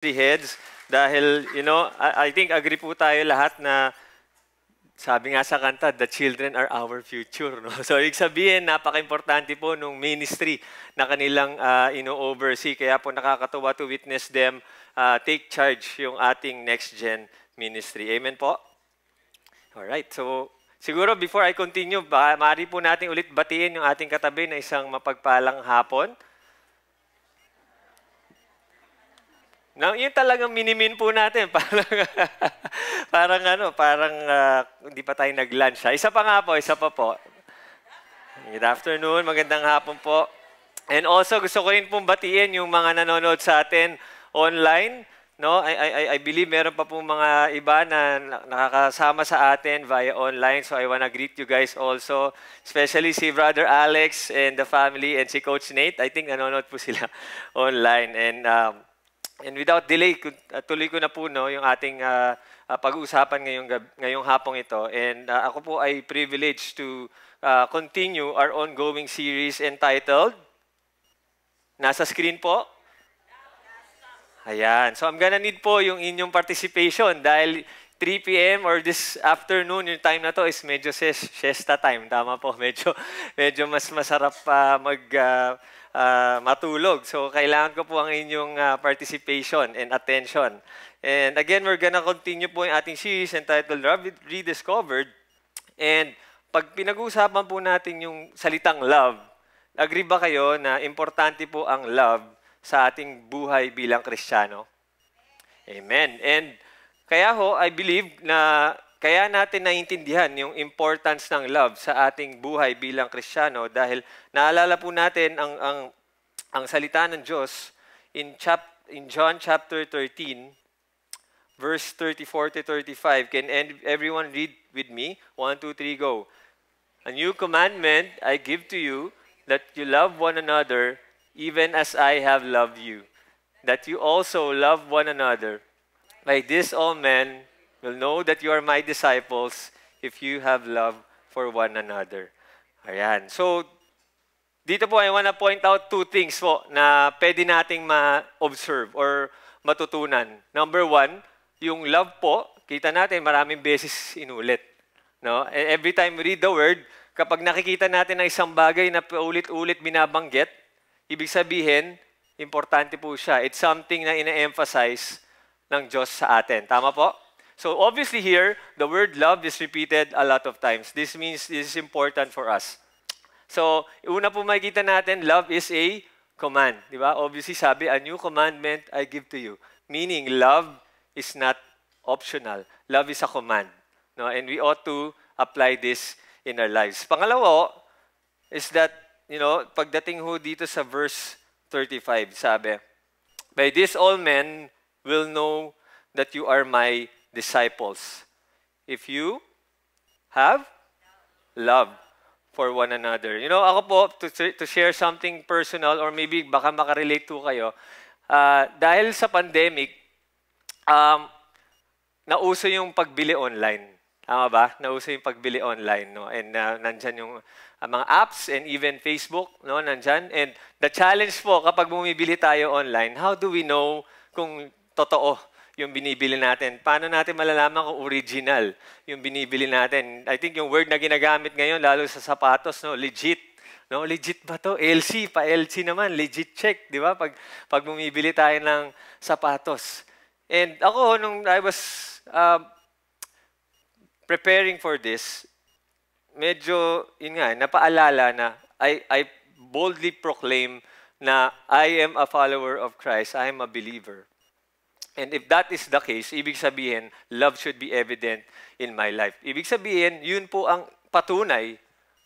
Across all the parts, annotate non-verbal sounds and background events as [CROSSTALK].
the heads dahil, you know, I, I think agree po tayo lahat na sabi nga sa kanta, the children are our future. No? [LAUGHS] So, ibig sabihin, napakaimportante po nung ministry na kanilang uh, ino-oversee. Kaya po nakakatuwa to witness them uh, take charge yung ating next-gen ministry. Amen po? all right so siguro before I continue, ba, maaari po natin ulit batiin yung ating katabi na isang mapagpalang hapon. No, yun talagang minimin po natin. [LAUGHS] Parang, parang ano, parang uh, hindi pa tayo nag-lunch. Isa pa nga po, isa pa po. Good afternoon, magandang hapon po. And also, gusto ko rin pong batiin yung mga nanonood sa atin online. No, I, I, I believe meron pa pong mga iba na nakakasama sa atin via online. So I wanna greet you guys also. Especially si Brother Alex and the family and si Coach Nate. I think nanonood po sila [LAUGHS] online. And um, And without delay, uh, tuloy ko na po no, yung ating uh, uh pag-uusapan ngayong, ngayong hapong ito. And uh, ako po ay privileged to uh, continue our ongoing series entitled, nasa screen po? Ayan. So I'm gonna need po yung inyong participation dahil 3 p.m. or this afternoon, yung time na to is medyo siesta time. Tama po, [LAUGHS] medyo, medyo mas masarap pa uh, mag... Uh, uh, matulog. So kailangan ko po ang inyong uh, participation and attention. And again, we're gonna continue po yung ating series entitled Rediscovered. And pag pinag-uusapan po natin yung salitang love, agree ba kayo na importante po ang love sa ating buhay bilang Kristiyano? Amen. And kaya ho, I believe na kaya natin naiintindihan yung importance ng love sa ating buhay bilang Kristiyano dahil naalala po natin ang ang ang salita ng Diyos in chap in John chapter 13 verse 34 to 35. Can everyone read with me? 1 2 3 go. A new commandment I give to you that you love one another even as I have loved you. That you also love one another. By this all men will know that you are my disciples if you have love for one another. Ayan. So, dito po, I want to point out two things po na pwede nating ma-observe or matutunan. Number one, yung love po, kita natin maraming beses inulit. No? And e, every time we read the word, kapag nakikita natin ang isang bagay na paulit-ulit binabanggit, ibig sabihin, importante po siya. It's something na ina-emphasize ng Diyos sa atin. Tama po? So obviously here, the word love is repeated a lot of times. This means this is important for us. So, una po makikita natin, love is a command. Di ba? Obviously, sabi, a new commandment I give to you. Meaning, love is not optional. Love is a command. No? And we ought to apply this in our lives. Pangalawa is that, you know, pagdating ho dito sa verse 35, sabi, By this all men will know that you are my disciples if you have love for one another. You know, ako po, to, to share something personal or maybe baka makarelate to kayo, uh, dahil sa pandemic, um, nauso yung pagbili online. Tama ba? Nauso yung pagbili online, no? And uh, nandyan yung uh, mga apps and even Facebook, no? Nandyan. And the challenge po, kapag bumibili tayo online, how do we know kung totoo yung binibili natin. Paano natin malalaman kung original yung binibili natin? I think yung word na ginagamit ngayon, lalo sa sapatos, no, legit. No, legit ba to? LC, pa LC naman, legit check, di ba? Pag, pag bumibili tayo ng sapatos. And ako, nung I was uh, preparing for this, medyo, yun nga, napaalala na I, I boldly proclaim na I am a follower of Christ, I am a believer. And if that is the case, ibig sabihin, love should be evident in my life. Ibig sabihin, yun po ang patunay,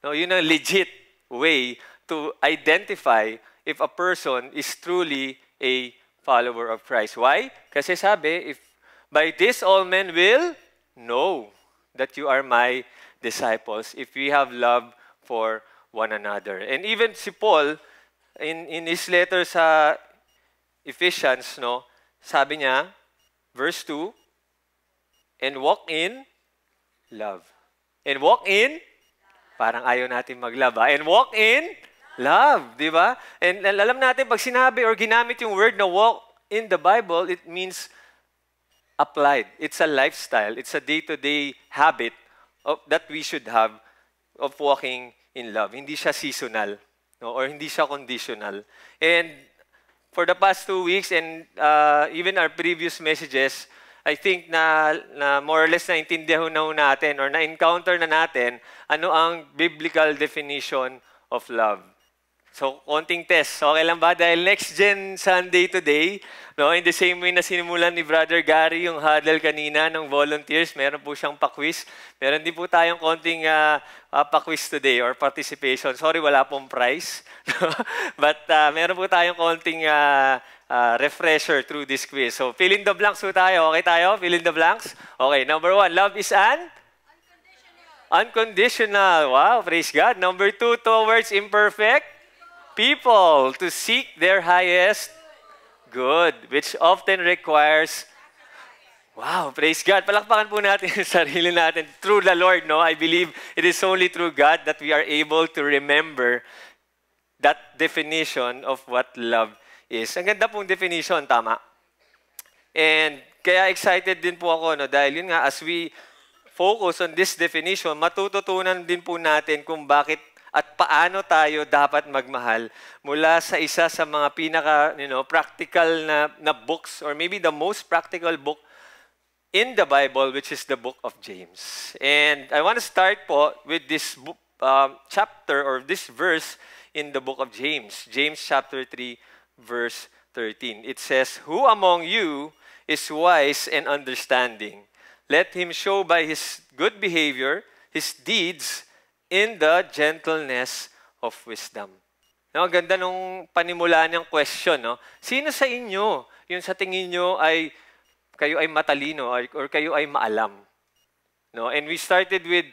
no, yun ang legit way to identify if a person is truly a follower of Christ. Why? Kasi sabi, if by this all men will know that you are my disciples if we have love for one another. And even si Paul, in, in his letter sa Ephesians, no, sabi niya, verse 2, and walk in love. And walk in, parang ayaw natin mag-love. Ah. And walk in love, di ba? And alam natin, pag sinabi or ginamit yung word na walk in the Bible, it means applied. It's a lifestyle. It's a day to -day habit of, that we should have of walking in love. Hindi siya seasonal no? or hindi siya conditional. And for the past two weeks and uh, even our previous messages, I think na, na more or less naintindihan na natin or na-encounter na natin ano ang biblical definition of love. So, konting test. Okay lang ba? Dahil next gen Sunday today, no, in the same way na sinimulan ni Brother Gary yung huddle kanina ng volunteers, meron po siyang pa-quiz. Meron din po tayong konting uh, uh, pa-quiz today or participation. Sorry, wala pong prize. [LAUGHS] But uh, meron po tayong konting uh, uh, refresher through this quiz. So, fill in the blanks po tayo. Okay tayo? Fill in the blanks? Okay, number one, love is an? Unconditional. Unconditional. Wow, praise God. Number two, towards imperfect? people to seek their highest good, which often requires Wow, praise God. Palakpakan po natin [LAUGHS] yung sarili natin. Through the Lord, no? I believe it is only through God that we are able to remember that definition of what love is. Ang ganda pong definition, tama? And kaya excited din po ako, no? Dahil yun nga, as we focus on this definition, matututunan din po natin kung bakit at paano tayo dapat magmahal mula sa isa sa mga pinaka you know, practical na, na books or maybe the most practical book in the Bible which is the book of James. And I want to start po with this book, um, chapter or this verse in the book of James. James chapter 3 verse 13. It says, Who among you is wise and understanding? Let him show by his good behavior, his deeds, in the gentleness of wisdom. No, ang ganda nung panimula niyang question, no? Sino sa inyo, yung sa tingin niyo ay kayo ay matalino or, or kayo ay maalam? No, and we started with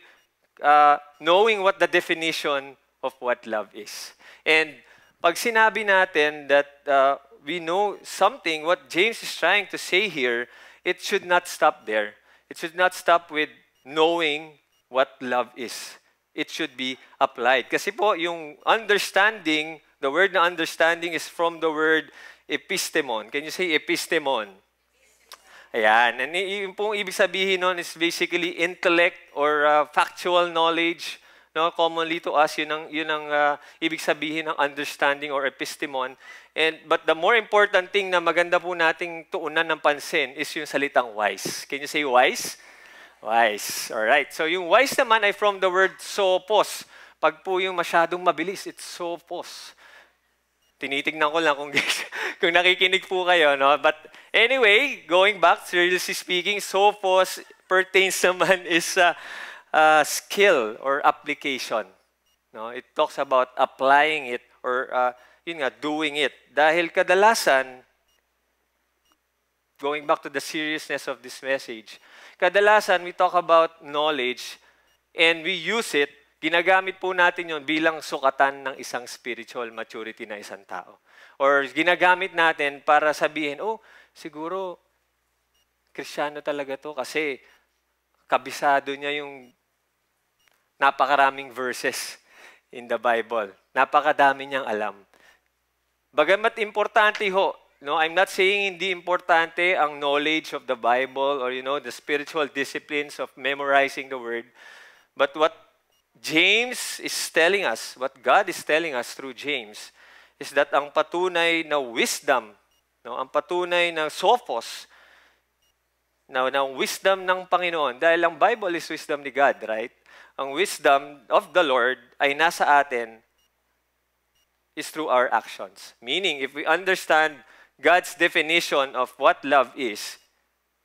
uh, knowing what the definition of what love is. And pag sinabi natin that uh, we know something, what James is trying to say here, it should not stop there. It should not stop with knowing what love is. it should be applied. Kasi po, yung understanding, the word na understanding is from the word epistemon. Can you say epistemon? Ayan. And yung pong ibig sabihin nun is basically intellect or uh, factual knowledge. No, commonly to us, yun ang, yun ang uh, ibig sabihin ng understanding or epistemon. And, but the more important thing na maganda po nating tuunan ng pansin is yung salitang wise. Can you say wise? Wise Wise. All right. So yung wise naman ay from the word sopos. Pag po yung masyadong mabilis, it's sopos. Tinitingnan ko lang kung, [LAUGHS] kung nakikinig po kayo. No? But anyway, going back, seriously speaking, sopos pertains [LAUGHS] naman is a, uh, a uh, skill or application. No? It talks about applying it or uh, yun nga, doing it. Dahil kadalasan, going back to the seriousness of this message, kadalasan we talk about knowledge and we use it, ginagamit po natin yon bilang sukatan ng isang spiritual maturity na isang tao. Or ginagamit natin para sabihin, oh, siguro krisyano talaga to kasi kabisado niya yung napakaraming verses in the Bible. Napakadami niyang alam. Bagamat importante ho No, I'm not saying hindi importante ang knowledge of the Bible or you know the spiritual disciplines of memorizing the word. But what James is telling us, what God is telling us through James is that ang patunay na wisdom, no, ang patunay na sophos na, na wisdom ng Panginoon dahil ang Bible is wisdom ni God, right? Ang wisdom of the Lord ay nasa atin is through our actions. Meaning, if we understand God's definition of what love is,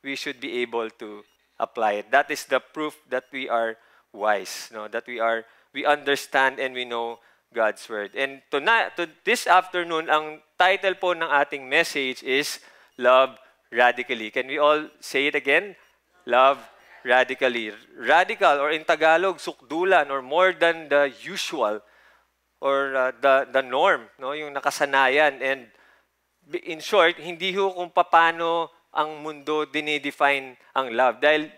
we should be able to apply it. That is the proof that we are wise, no? that we are we understand and we know God's word. And tonight, to this afternoon, ang title po ng ating message is Love Radically. Can we all say it again? Love radically. Radical or in Tagalog, sukdulan or more than the usual or uh, the, the norm, no? yung nakasanayan. And in short, hindi ho kung paano ang mundo dinedefine ang love. Dahil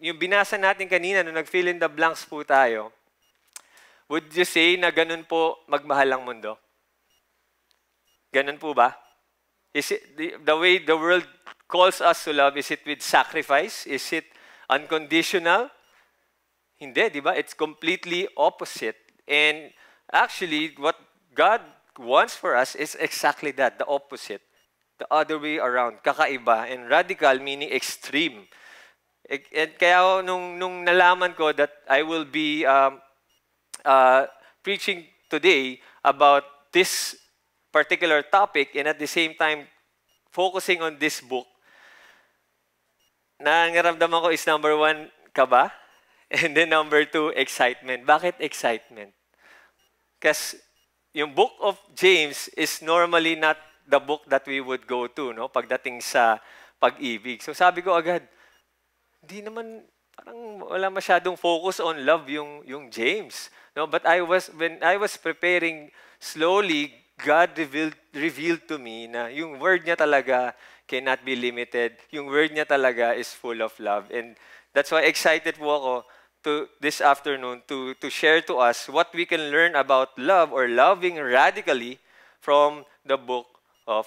yung binasa natin kanina, nung nag-fill in the blanks po tayo, would you say na ganun po magmahal ang mundo? Ganun po ba? Is it the, the way the world calls us to love, is it with sacrifice? Is it unconditional? Hindi, di ba? It's completely opposite. And actually, what God wants for us is exactly that, the opposite. The other way around, kakaiba. And radical meaning extreme. Eh, and kaya nung, nung nalaman ko that I will be um, uh, preaching today about this particular topic and at the same time focusing on this book, nangaramdaman ko is number one, kaba. [LAUGHS] And then number two, excitement. Bakit excitement? Because yung book of James is normally not the book that we would go to, no? Pagdating sa pag-ibig. So sabi ko agad, hindi naman, parang wala masyadong focus on love yung, yung James. No? But I was, when I was preparing slowly, God revealed, revealed to me na yung word niya talaga cannot be limited. Yung word niya talaga is full of love. And that's why excited po ako to this afternoon to, to share to us what we can learn about love or loving radically from the book of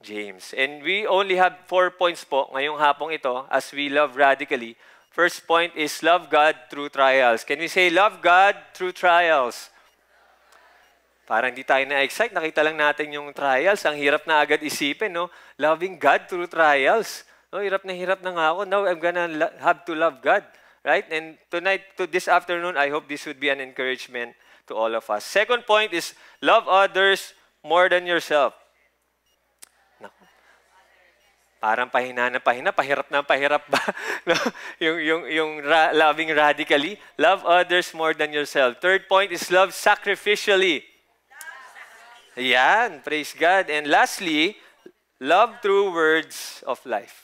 James. And we only have four points po ngayong hapong ito as we love radically. First point is love God through trials. Can we say love God through trials? Parang di tayo na-excite. Nakita lang natin yung trials. Ang hirap na agad isipin, no? Loving God through trials. No, hirap na hirap na nga ako. Now, I'm gonna have to love God Right? And tonight, to this afternoon, I hope this would be an encouragement to all of us. Second point is love others more than yourself. Parang pahina na pahina, pahirap na pahirap ba? [LAUGHS] no? yung yung, yung ra- loving radically. Love others more than yourself. Third point is love sacrificially. Ayan, praise God. And lastly, love through words of life.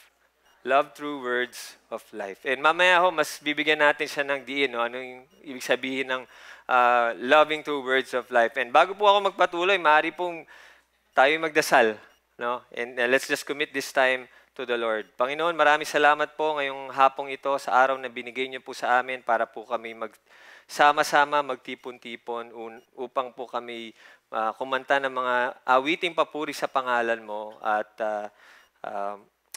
Love through words of life. And mamaya ho, mas bibigyan natin siya ng diin, no? ano yung ibig sabihin ng uh, loving through words of life. And bago po ako magpatuloy, maaari pong tayo magdasal. No? And uh, let's just commit this time to the Lord. Panginoon, maraming salamat po ngayong hapong ito sa araw na binigay niyo po sa amin para po kami magsama sama magtipon-tipon upang po kami uh, kumanta ng mga awiting papuri sa pangalan mo at uh, uh,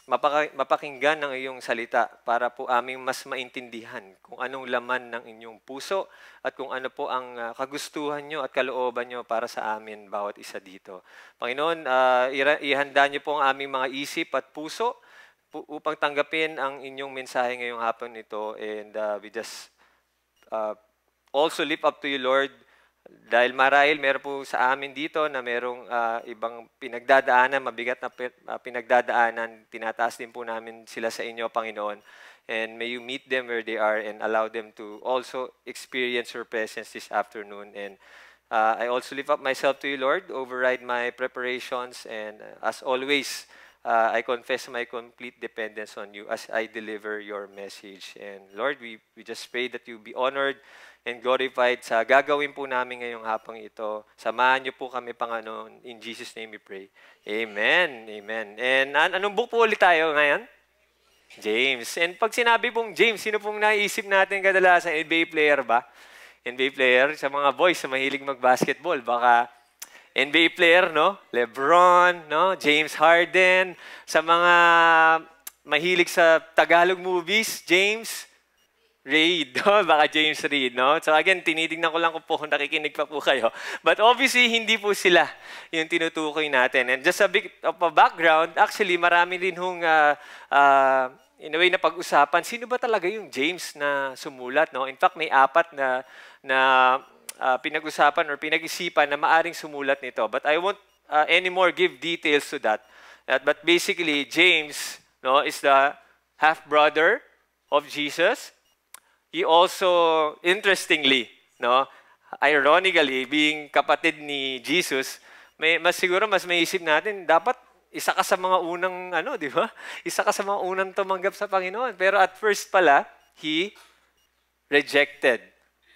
mapaka- mapakinggan ang iyong salita para po aming mas maintindihan kung anong laman ng inyong puso at kung ano po ang ah, kagustuhan nyo at kalooban nyo para sa amin bawat isa dito. Panginoon, uh, ihanda nyo po ang aming mga isip at puso upang tanggapin ang inyong mensahe ngayong hapon ito. and uh, we just uh, also lift up to you Lord dahil marahil meron po sa amin dito na merong uh, ibang pinagdadaanan, mabigat na ah, pinagdadaanan, tinataas din po namin sila sa inyo, Panginoon. And may you meet them where they are and allow them to also experience your presence this afternoon. And uh, I also lift up myself to you, Lord. Override my preparations. And uh, as always, uh, I confess my complete dependence on you as I deliver your message. And Lord, we, we just pray that you be honored and glorified sa gagawin po namin ngayong hapang ito. Samahan niyo po kami, Panginoon. In Jesus' name we pray. Amen. Amen. And an anong book po ulit tayo ngayon? James. And pag sinabi pong James, sino pong naisip natin kadalasan? NBA player ba? NBA player. Sa mga boys, sa mahilig mag-basketball, baka NBA player, no? LeBron, no? James Harden. Sa mga mahilig sa Tagalog movies, James. Reid, [LAUGHS] oh, baka James Reid, no? So again, tinitingnan ko lang kung po kung nakikinig pa po kayo. But obviously, hindi po sila yung tinutukoy natin. And just a bit of a background, actually, marami din hong uh, uh, in a way na pag-usapan, sino ba talaga yung James na sumulat, no? In fact, may apat na, na uh, pinag-usapan or pinag-isipan na maaring sumulat nito. But I won't uh, anymore give details to that. that. But basically, James no, is the half-brother of Jesus he also, interestingly, no, ironically, being kapatid ni Jesus, may, mas siguro mas may isip natin, dapat isa ka sa mga unang, ano, di ba? [LAUGHS] Isa ka sa mga unang tumanggap sa Panginoon. Pero at first pala, he rejected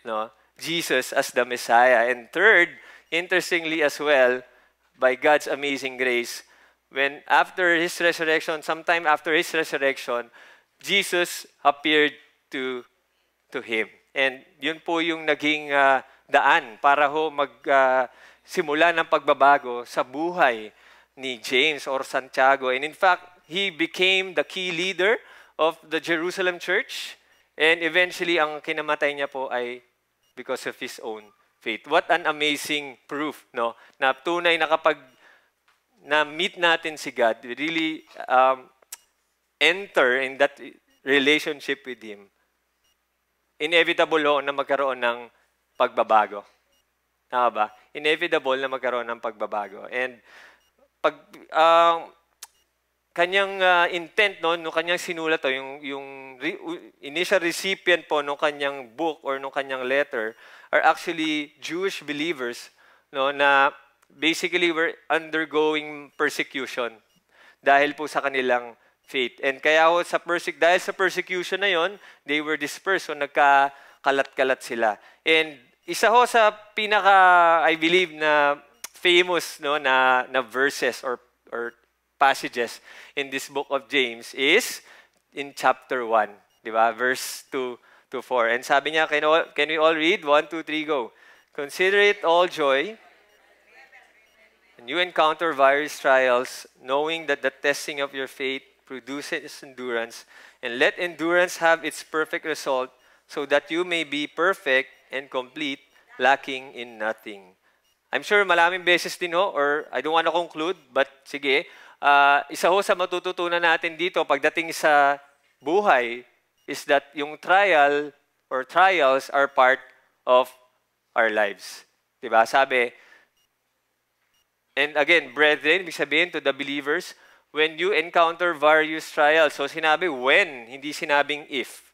no, Jesus as the Messiah. And third, interestingly as well, by God's amazing grace, when after his resurrection, sometime after his resurrection, Jesus appeared to to Him. And yun po yung naging uh, daan para ho magsimula ah, uh, ng pagbabago sa buhay ni James or Santiago. And in fact, he became the key leader of the Jerusalem church. And eventually, ang kinamatay niya po ay because of his own faith. What an amazing proof, no? Na tunay na kapag na-meet natin si God, really um, enter in that relationship with Him, inevitable ho oh, na magkaroon ng pagbabago. Tama ba? Inevitable na magkaroon ng pagbabago. And pag uh, kanyang uh, intent no, nung kanyang sinulat to, oh, yung yung re- initial recipient po nung kanyang book or nung kanyang letter are actually Jewish believers no na basically were undergoing persecution dahil po sa kanilang faith. And kaya ho, sa persec dahil sa persecution na yon, they were dispersed. So nagkakalat-kalat sila. And isa ho sa pinaka, I believe, na famous no, na, na verses or, or passages in this book of James is in chapter 1. Di ba? Verse 2 to 4. And sabi niya, can, all, can we all read? 1, 2, 3, go. Consider it all joy when you encounter virus trials, knowing that the testing of your faith produces endurance, and let endurance have its perfect result, so that you may be perfect and complete, lacking in nothing. I'm sure malaming beses din ho, oh, or I don't want to conclude, but sige, uh, isa ho sa matututunan natin dito pagdating sa buhay is that yung trial or trials are part of our lives. Diba? Sabi, and again, brethren, ibig sabihin to the believers, when you encounter various trials. So sinabi when, hindi sinabing if.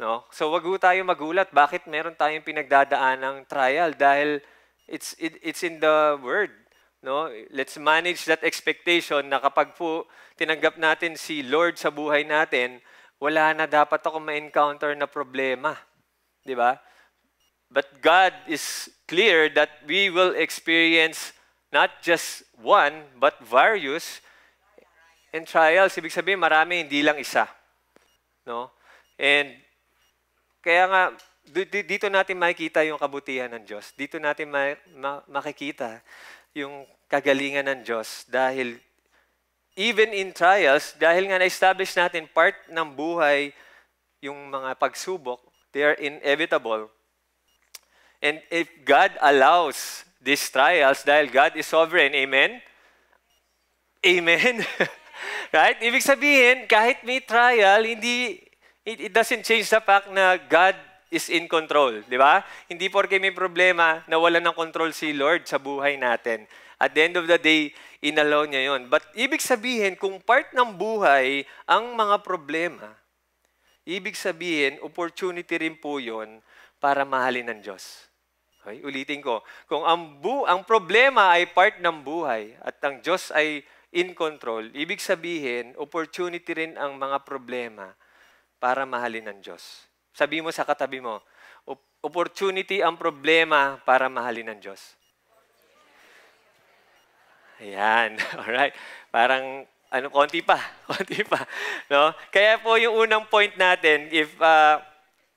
No? So wag ho tayo magulat bakit meron tayong pinagdadaan ng trial dahil it's it, it's in the word. No? Let's manage that expectation na kapag po tinanggap natin si Lord sa buhay natin, wala na dapat ako ma-encounter na problema. 'Di ba? But God is clear that we will experience not just one, but various and trials, ibig sabihin marami, hindi lang isa. No? And kaya nga, dito natin makikita yung kabutihan ng Diyos. Dito natin ma- ma- makikita yung kagalingan ng Diyos dahil even in trials, dahil nga na-establish natin part ng buhay yung mga pagsubok, they are inevitable. And if God allows these trials, dahil God is sovereign, amen? Amen? [LAUGHS] [LAUGHS] right? Ibig sabihin, kahit may trial, hindi, it, it doesn't change the fact na God is in control, di ba? Hindi porke may problema, nawala ng control si Lord sa buhay natin. At the end of the day, inalaw niya yon. But ibig sabihin, kung part ng buhay ang mga problema, ibig sabihin, opportunity rin po yon para mahalin ng Diyos. Okay? Ulitin ko, kung ang, bu ang problema ay part ng buhay at ang Diyos ay in control, ibig sabihin, opportunity rin ang mga problema para mahalin ng Diyos. Sabi mo sa katabi mo, opportunity ang problema para mahalin ng Diyos. Ayan, [LAUGHS] alright. Parang ano, konti pa, [LAUGHS] konti pa. No? Kaya po yung unang point natin, if uh,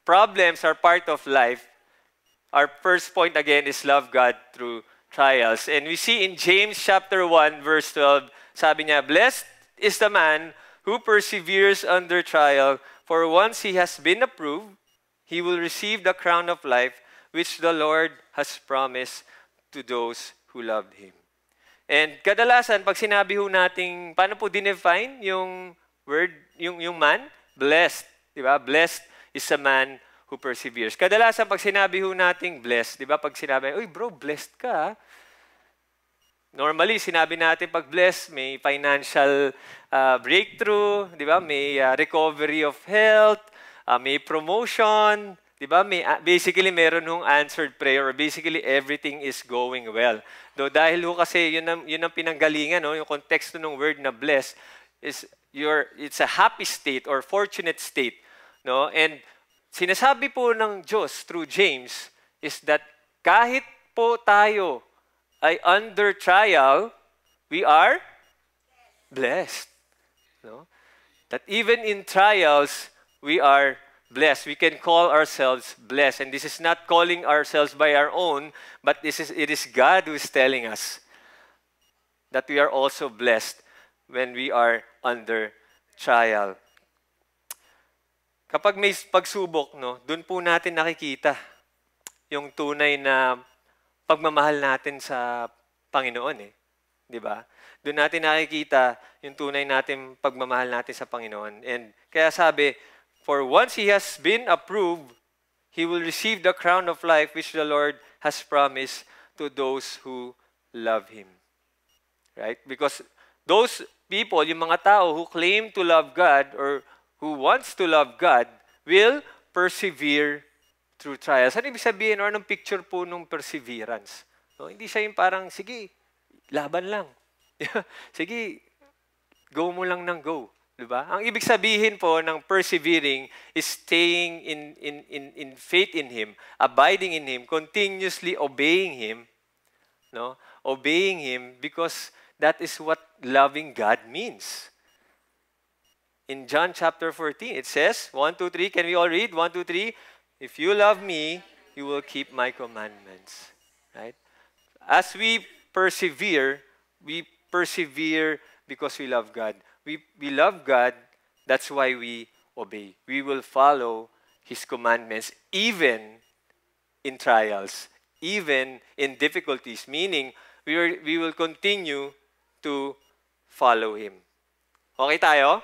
problems are part of life, our first point again is love God through trials. And we see in James chapter 1 verse 12 sabi niya, Blessed is the man who perseveres under trial, for once he has been approved, he will receive the crown of life which the Lord has promised to those who loved Him. And kadalasan, pag sinabi ho nating, paano po dinefine yung word, yung, yung man? Blessed. Di ba? Blessed is a man who perseveres. Kadalasan, pag sinabi ho nating blessed, di ba? Pag sinabi, uy bro, blessed ka. Ah. Normally, sinabi natin pag blessed, may financial uh, breakthrough, di ba? May uh, recovery of health, uh, may promotion, di ba? May, uh, basically, meron hong answered prayer. Basically, everything is going well. Though dahil ho kasi, yun ang, yun ang pinanggalingan, no? yung konteksto ng word na bless, is your, it's a happy state or fortunate state. No? And sinasabi po ng Diyos through James is that kahit po tayo ay under trial, we are blessed. No? That even in trials, we are blessed. We can call ourselves blessed. And this is not calling ourselves by our own, but this is, it is God who is telling us that we are also blessed when we are under trial. Kapag may pagsubok, no, doon po natin nakikita yung tunay na pagmamahal natin sa Panginoon eh. 'Di ba? Doon natin nakikita yung tunay natin pagmamahal natin sa Panginoon. And kaya sabi, for once he has been approved, he will receive the crown of life which the Lord has promised to those who love him. Right? Because those people, yung mga tao who claim to love God or who wants to love God will persevere through trials. Ano ibig sabihin or anong picture po nung perseverance? No, hindi siya yung parang, sige, laban lang. [LAUGHS] sige, go mo lang ng go. Diba? Ang ibig sabihin po ng persevering is staying in, in, in, in faith in Him, abiding in Him, continuously obeying Him, no? obeying Him because that is what loving God means. In John chapter 14, it says, 1, 2, 3, can we all read? 1, 2, 3, If you love me, you will keep my commandments. Right? As we persevere, we persevere because we love God. We, we love God, that's why we obey. We will follow His commandments even in trials, even in difficulties, meaning we, are, we will continue to follow Him. Okay tayo?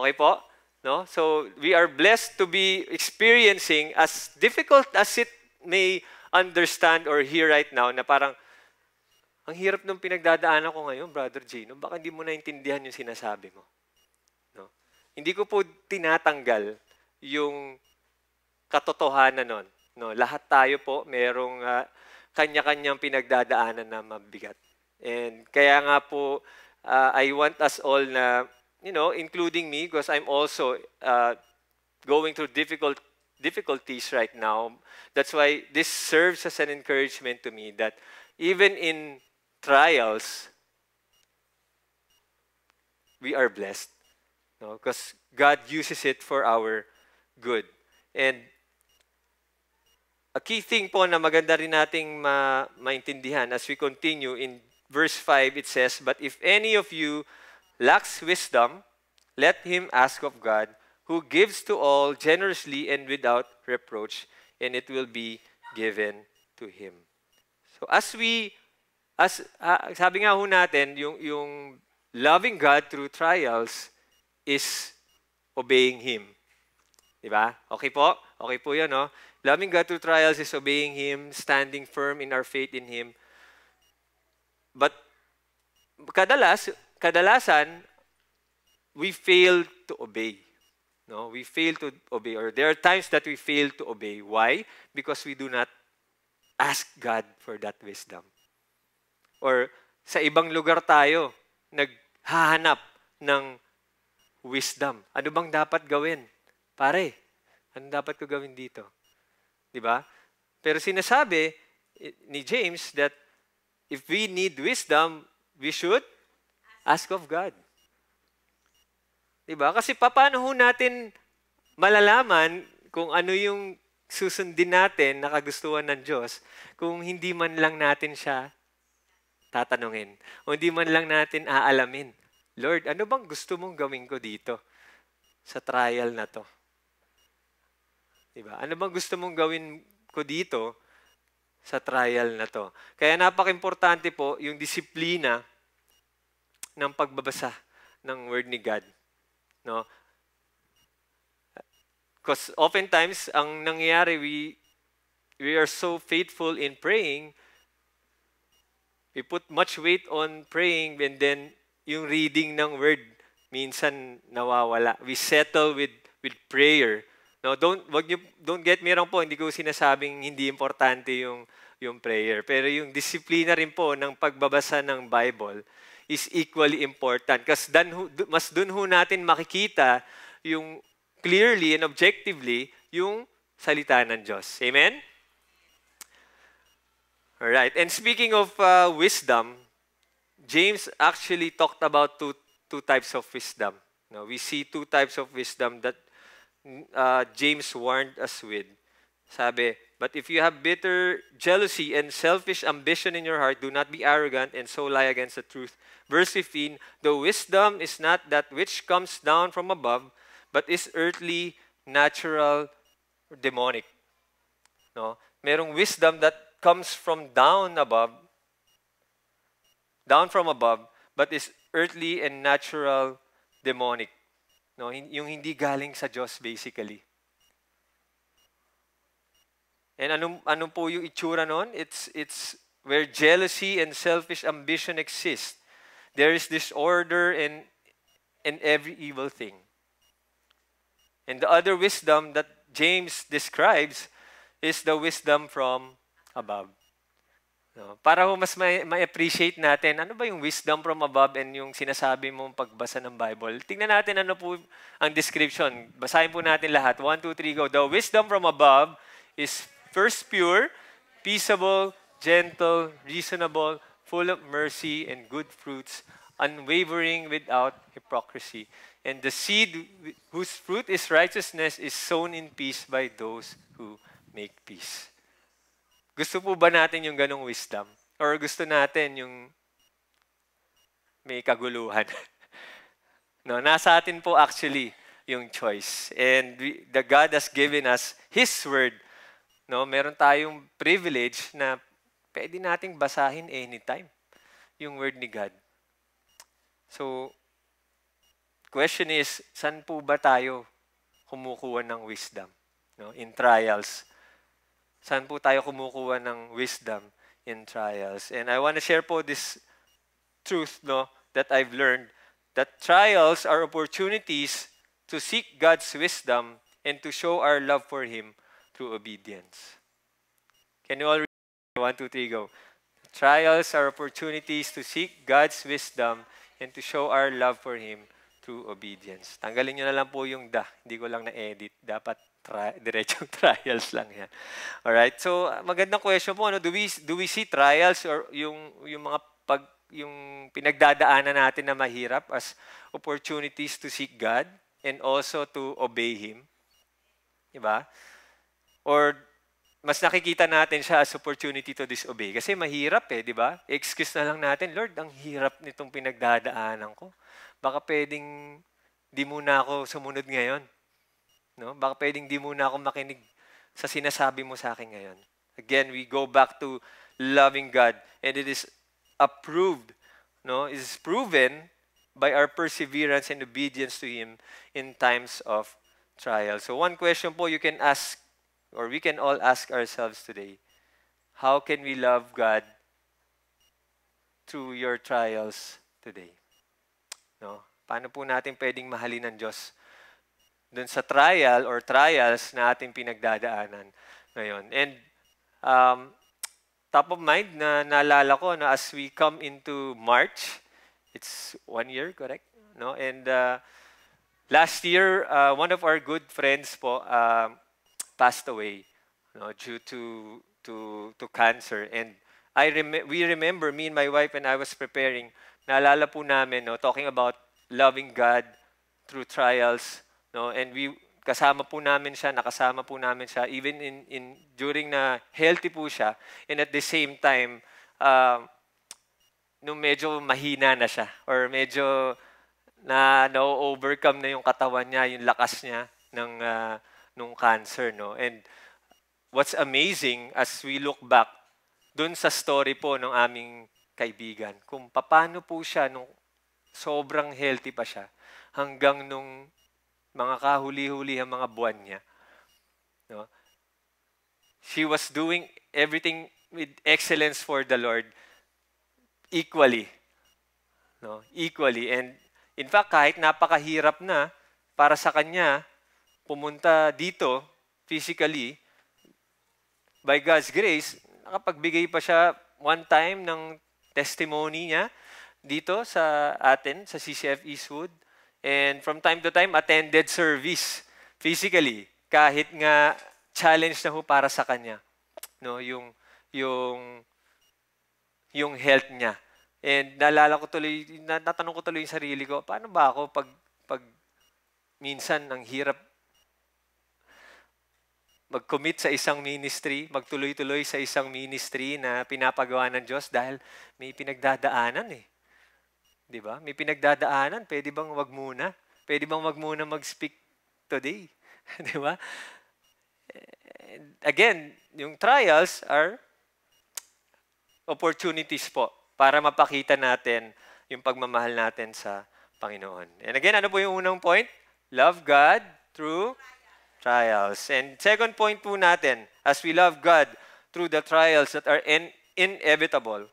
Okay po? No? So we are blessed to be experiencing, as difficult as it may understand or hear right now, na parang, ang hirap ng pinagdadaanan ko ngayon, Brother Gino, baka hindi mo naintindihan yung sinasabi mo. No? Hindi ko po tinatanggal yung katotohanan nun. No? Lahat tayo po merong uh, kanya-kanyang pinagdadaanan na mabigat. And kaya nga po, uh, I want us all na you know, including me, because I'm also uh, going through difficult difficulties right now. That's why this serves as an encouragement to me that even in trials, we are blessed, because God uses it for our good. And a key thing po na maganda rin nating ma maintindihan as we continue in verse 5, it says, But if any of you lacks wisdom, let him ask of God, who gives to all generously and without reproach, and it will be given to him. So as we, as, uh, sabi nga ho natin, yung, yung loving God through trials is obeying Him. Di ba? Okay po? Okay po yun, no? Loving God through trials is obeying Him, standing firm in our faith in Him. But, kadalas, kadalasan, we fail to obey. No, we fail to obey, or there are times that we fail to obey. Why? Because we do not ask God for that wisdom. Or sa ibang lugar tayo, naghahanap ng wisdom. Ano bang dapat gawin? Pare, ano dapat ko gawin dito? Di ba? Pero sinasabi eh, ni James that if we need wisdom, we should Ask of God. Diba? Kasi paano ho natin malalaman kung ano yung susundin natin na kagustuhan ng Diyos kung hindi man lang natin siya tatanungin o hindi man lang natin aalamin. Lord, ano bang gusto mong gawin ko dito sa trial na to? Diba? Ano bang gusto mong gawin ko dito sa trial na to? Kaya napaka-importante po yung disiplina ng pagbabasa ng word ni God. No? Because oftentimes, ang nangyayari, we, we are so faithful in praying, we put much weight on praying and then yung reading ng word minsan nawawala. We settle with with prayer. No, don't wag niyo don't get me wrong po, hindi ko sinasabing hindi importante yung yung prayer, pero yung disiplina rin po ng pagbabasa ng Bible is equally important. Kasi mas dun ho natin makikita yung clearly and objectively yung salita ng Diyos. Amen? Alright. And speaking of uh, wisdom, James actually talked about two, two types of wisdom. Now, we see two types of wisdom that mm, uh, James warned us with. Sabi, But if you have bitter jealousy and selfish ambition in your heart, do not be arrogant and so lie against the truth. Verse 15 The wisdom is not that which comes down from above, but is earthly, natural, demonic. No? Merong wisdom that comes from down above, down from above, but is earthly and natural, demonic. No? Yung hindi galing sa Diyos, basically. And ano, ano po yung itsura noon? It's, it's where jealousy and selfish ambition exist. There is disorder and, and every evil thing. And the other wisdom that James describes is the wisdom from above. No? Para ho mas ma-appreciate ma natin, ano ba yung wisdom from above and yung sinasabi mong pagbasa ng Bible? Tingnan natin ano po ang description. Basahin po natin lahat. 1, 2, 3, go. The wisdom from above is First pure, peaceable, gentle, reasonable, full of mercy and good fruits, unwavering without hypocrisy. And the seed whose fruit is righteousness is sown in peace by those who make peace. Gusto po ba natin yung ganong wisdom? Or gusto natin yung may kaguluhan? [LAUGHS] no, nasa atin po actually yung choice. And we, the God has given us His Word No, meron tayong privilege na pwede nating basahin anytime yung word ni God. So, question is, saan po ba tayo kumukuha ng wisdom? No, in trials. Saan po tayo kumukuha ng wisdom in trials? And I want to share po this truth no, that I've learned that trials are opportunities to seek God's wisdom and to show our love for Him through obedience. Can you all read? One, two, three, go. Trials are opportunities to seek God's wisdom and to show our love for Him through obedience. Tanggalin nyo na lang po yung da. Hindi ko lang na-edit. Dapat tri- diretsong [LAUGHS] trials lang yan. Alright? So, magandang question po. Ano, do, we, do we see trials or yung, yung mga pag, yung pinagdadaanan natin na mahirap as opportunities to seek God and also to obey Him? Diba? Or mas nakikita natin siya as opportunity to disobey. Kasi mahirap eh, di ba? Excuse na lang natin, Lord, ang hirap nitong pinagdadaanan ko. Baka pwedeng di muna ako sumunod ngayon. No? Baka pwedeng di muna ako makinig sa sinasabi mo sa akin ngayon. Again, we go back to loving God and it is approved, no? It is proven by our perseverance and obedience to Him in times of trial. So one question po you can ask or we can all ask ourselves today, how can we love God through your trials today? No? Paano po natin pwedeng mahalin ng Diyos dun sa trial or trials na ating pinagdadaanan ngayon? And um, top of mind na naalala ko na as we come into March, it's one year, correct? No? And uh, last year, uh, one of our good friends po, uh, passed away you know, due to, to, to cancer. And I rem we remember, me and my wife and I was preparing, naalala po namin, no, talking about loving God through trials. No, and we, kasama po namin siya, nakasama po namin siya, even in, in during na healthy po siya, and at the same time, uh, um, no medyo mahina na siya, or medyo na no overcome na yung katawan niya, yung lakas niya ng, uh, nung cancer, no? And what's amazing as we look back dun sa story po ng aming kaibigan, kung paano po siya nung sobrang healthy pa siya hanggang nung mga kahuli-huli ang mga buwan niya. No? She was doing everything with excellence for the Lord equally. No? Equally. And in fact, kahit napakahirap na para sa kanya, pumunta dito physically, by God's grace, nakapagbigay pa siya one time ng testimony niya dito sa atin, sa CCF Eastwood. And from time to time, attended service physically kahit nga challenge na ho para sa kanya. No, yung yung yung health niya. And naalala ko tuloy, natanong ko tuloy yung sarili ko, paano ba ako pag, pag minsan ang hirap mag-commit sa isang ministry, magtuloy-tuloy sa isang ministry na pinapagawa ng Diyos dahil may pinagdadaanan eh. 'Di ba? May pinagdadaanan, pwede bang wag muna? Pwede bang wag muna mag-speak today? [LAUGHS] 'Di ba? Again, yung trials are opportunities po para mapakita natin yung pagmamahal natin sa Panginoon. And again, ano po yung unang point? Love God through trials. And second point po natin, as we love God through the trials that are in inevitable,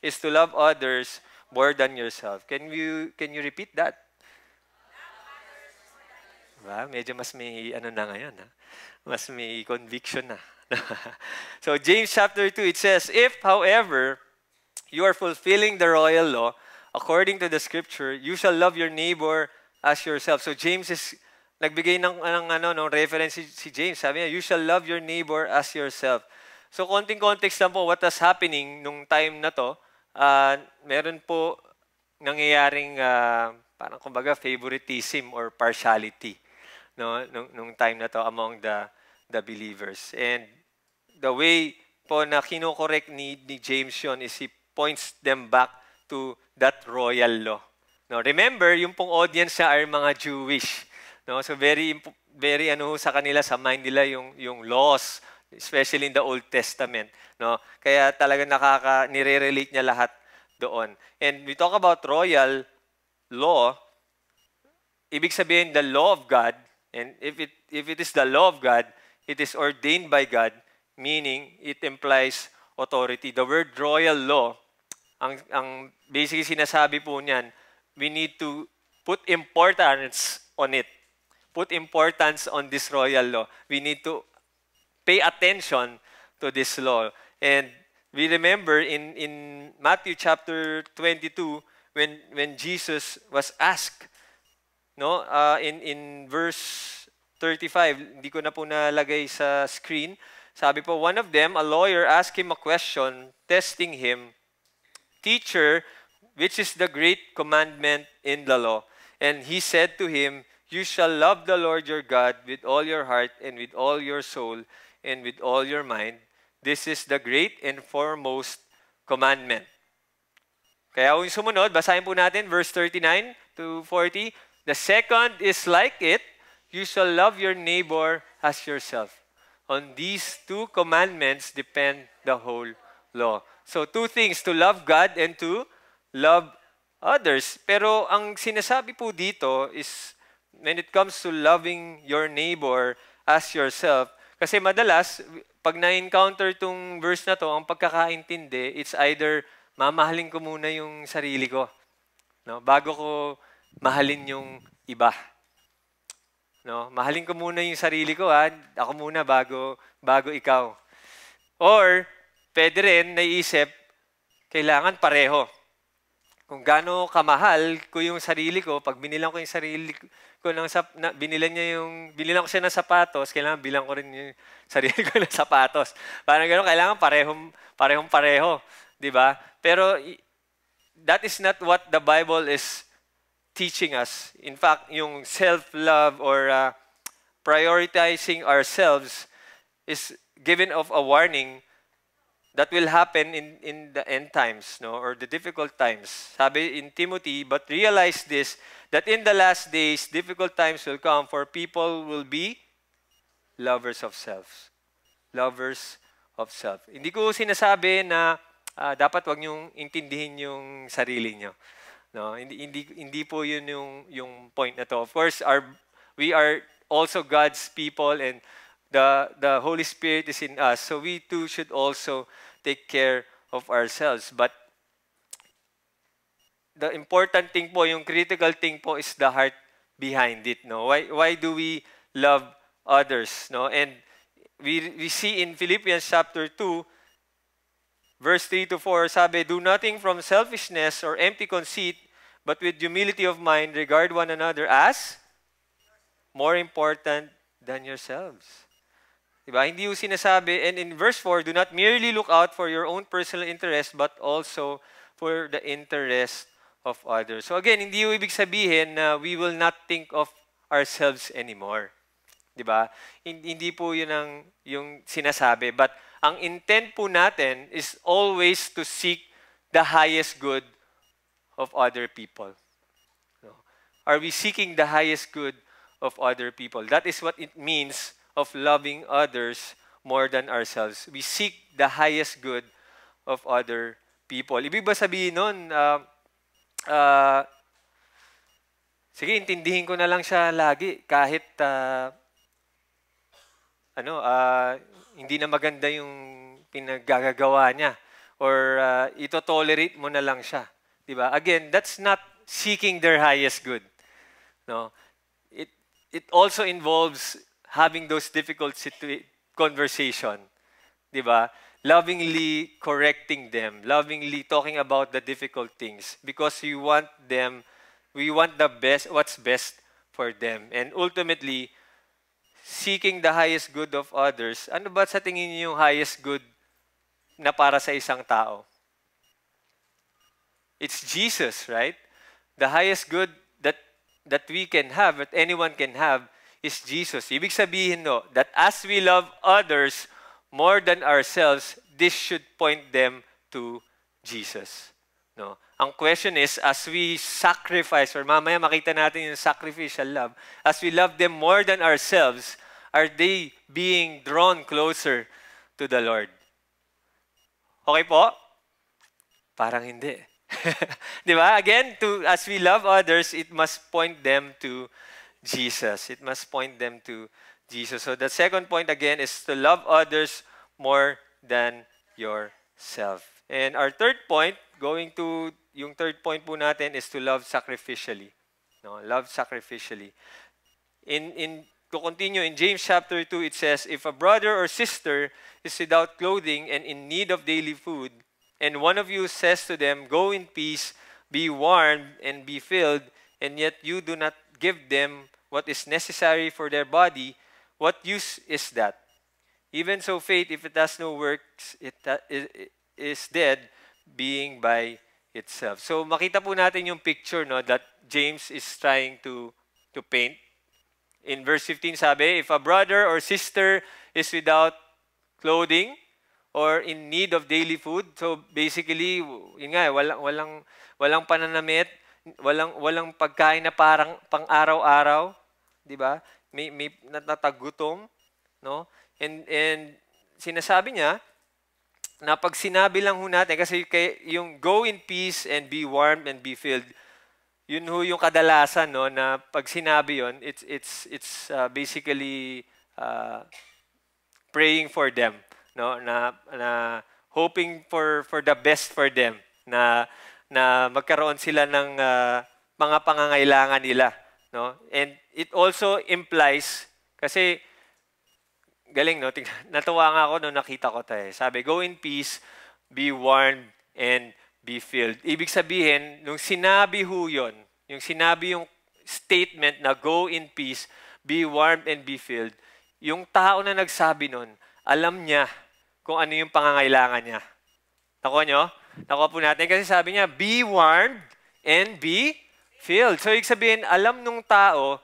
is to love others more than yourself. Can you, can you repeat that? Diba? Medyo mas may ano na ngayon. Ha? Ah. Mas may conviction na. [LAUGHS] so James chapter 2, it says, If, however, you are fulfilling the royal law, according to the scripture, you shall love your neighbor as yourself. So James is Nagbigay ng, ng, ano, ng reference si, si James. Sabi niya, you shall love your neighbor as yourself. So, konting context lang po what was happening nung time na to. Uh, meron po nangyayaring uh, parang kumbaga favoritism or partiality no nung, nung time na to among the the believers and the way po na kinokorek ni, ni James yon is he points them back to that royal law no remember yung pong audience niya are mga Jewish No? So very very ano sa kanila sa mind nila yung yung laws especially in the Old Testament, no? Kaya talaga nakaka nire-relate niya lahat doon. And we talk about royal law, ibig sabihin the law of God and if it if it is the law of God, it is ordained by God, meaning it implies authority. The word royal law, ang ang basically sinasabi po niyan, we need to put importance on it put importance on this royal law. We need to pay attention to this law. And we remember in, in Matthew chapter 22, when, when Jesus was asked, no, uh, in, in verse 35, hindi ko na po nalagay sa screen, sabi po, one of them, a lawyer, asked him a question, testing him, Teacher, which is the great commandment in the law? And he said to him, You shall love the Lord your God with all your heart and with all your soul and with all your mind. This is the great and foremost commandment. Kaya kung sumunod, basahin po natin verse 39 to 40. The second is like it. You shall love your neighbor as yourself. On these two commandments depend the whole law. So two things, to love God and to love others. Pero ang sinasabi po dito is when it comes to loving your neighbor as yourself, kasi madalas, pag na-encounter tong verse na to, ang pagkakaintindi, it's either mamahalin ko muna yung sarili ko no? bago ko mahalin yung iba. No? Mahalin ko muna yung sarili ko, ha? Ah. ako muna bago, bago ikaw. Or, pwede rin naisip, kailangan pareho. Kung gaano kamahal ko yung sarili ko, pag binilang ko yung sarili, ko lang sa na, binilan niya yung binilan ko siya ng sapatos, kailangan bilang ko rin yung [LAUGHS] sarili ko ng sapatos. Parang ganoon kailangan parehong parehong pareho, 'di ba? Pero that is not what the Bible is teaching us. In fact, yung self-love or uh, prioritizing ourselves is given of a warning that will happen in, in the end times, no? or the difficult times. Sabi in Timothy, but realize this, that in the last days, difficult times will come, for people will be lovers of self. Lovers of self. Hindi ko sinasabi na uh, dapat wag niyong intindihin yung sarili niyo. No, hindi hindi hindi po 'yun yung yung point na to. Of course, our we are also God's people and the the Holy Spirit is in us. So we too should also take care of ourselves. But the important thing po, yung critical thing po is the heart behind it. No? Why, why do we love others? No? And we, we see in Philippians chapter 2, verse 3 to 4, sabi, Do nothing from selfishness or empty conceit, but with humility of mind, regard one another as more important than yourselves. Diba? Hindi yung sinasabi, and in verse 4, do not merely look out for your own personal interest, but also for the interest of others. So again, hindi yung ibig sabihin na we will not think of ourselves anymore. Diba? Hindi po yun ang yung sinasabi. But ang intent po natin is always to seek the highest good of other people. Are we seeking the highest good of other people? That is what it means of loving others more than ourselves. We seek the highest good of other people. Ibig ba sabihin nun, uh, uh, sige, intindihin ko na lang siya lagi kahit uh, ano, uh, hindi na maganda yung pinagagagawa niya or uh, ito tolerate mo na lang siya. 'Di ba? Again, that's not seeking their highest good. No. It it also involves having those difficult situ- conversation, 'di ba? Lovingly correcting them, lovingly talking about the difficult things because we want them we want the best what's best for them. And ultimately seeking the highest good of others. Ano ba sa tingin niyo yung highest good na para sa isang tao? It's Jesus, right? The highest good that that we can have, that anyone can have, is Jesus. Ibig sabihin no, that as we love others more than ourselves, this should point them to Jesus. No? Ang question is, as we sacrifice, or mamaya makita natin yung sacrificial love, as we love them more than ourselves, are they being drawn closer to the Lord? Okay po? Parang hindi. [LAUGHS] Di ba? Again, to, as we love others, it must point them to Jesus. Jesus. It must point them to Jesus. So the second point again is to love others more than yourself. And our third point, going to yung third point po natin is to love sacrificially. No, love sacrificially. In in to continue in James chapter 2 it says if a brother or sister is without clothing and in need of daily food and one of you says to them go in peace be warmed and be filled and yet you do not give them what is necessary for their body, what use is that? Even so, faith, if it has no works, it, uh, it is dead, being by itself. So makita po natin yung picture no, that James is trying to, to paint. In verse 15 sabi, If a brother or sister is without clothing or in need of daily food, so basically, yun nga, walang, walang, walang pananamit, walang walang pagkain na parang pang-araw-araw, 'di ba? May may natatagutom, no? And and sinasabi niya na pag sinabi lang ho natin kasi kay, yung go in peace and be warm and be filled yun ho yung kadalasan no na pag sinabi yon it's it's it's uh, basically uh, praying for them no na na hoping for for the best for them na na magkaroon sila ng uh, mga pangangailangan nila. No? And it also implies, kasi galing, no? Tingnan, [LAUGHS] natuwa nga ako nung nakita ko tayo. Eh. Sabi, go in peace, be warned, and be filled. Ibig sabihin, nung sinabi ho yon yung sinabi yung statement na go in peace, be warned and be filled, yung tao na nagsabi nun, alam niya kung ano yung pangangailangan niya. Nakuha nyo? Nakuha po natin kasi sabi niya, be warned and be filled. So, ibig sabihin, alam nung tao,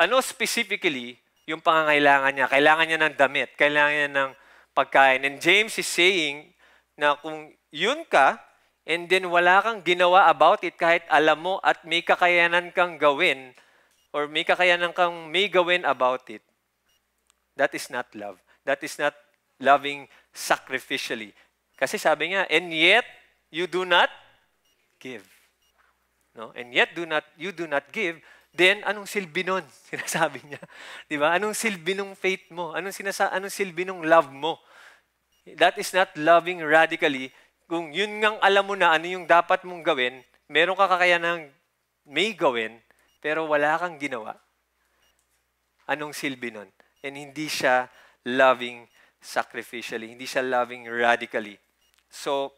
ano specifically yung pangangailangan niya. Kailangan niya ng damit, kailangan niya ng pagkain. And James is saying na kung yun ka, and then wala kang ginawa about it kahit alam mo at may kakayanan kang gawin, or may kakayanan kang may gawin about it, that is not love. That is not loving sacrificially. Kasi sabi niya, and yet you do not give. No? And yet do not you do not give, then anong silbi nun? [LAUGHS] Sinasabi niya. 'Di ba? Anong silbi ng faith mo? Anong sinasa anong silbi ng love mo? That is not loving radically. Kung yun ngang alam mo na ano yung dapat mong gawin, meron ka kakayanang may gawin, pero wala kang ginawa. Anong silbi nun? And hindi siya loving sacrificially. Hindi siya loving radically. So,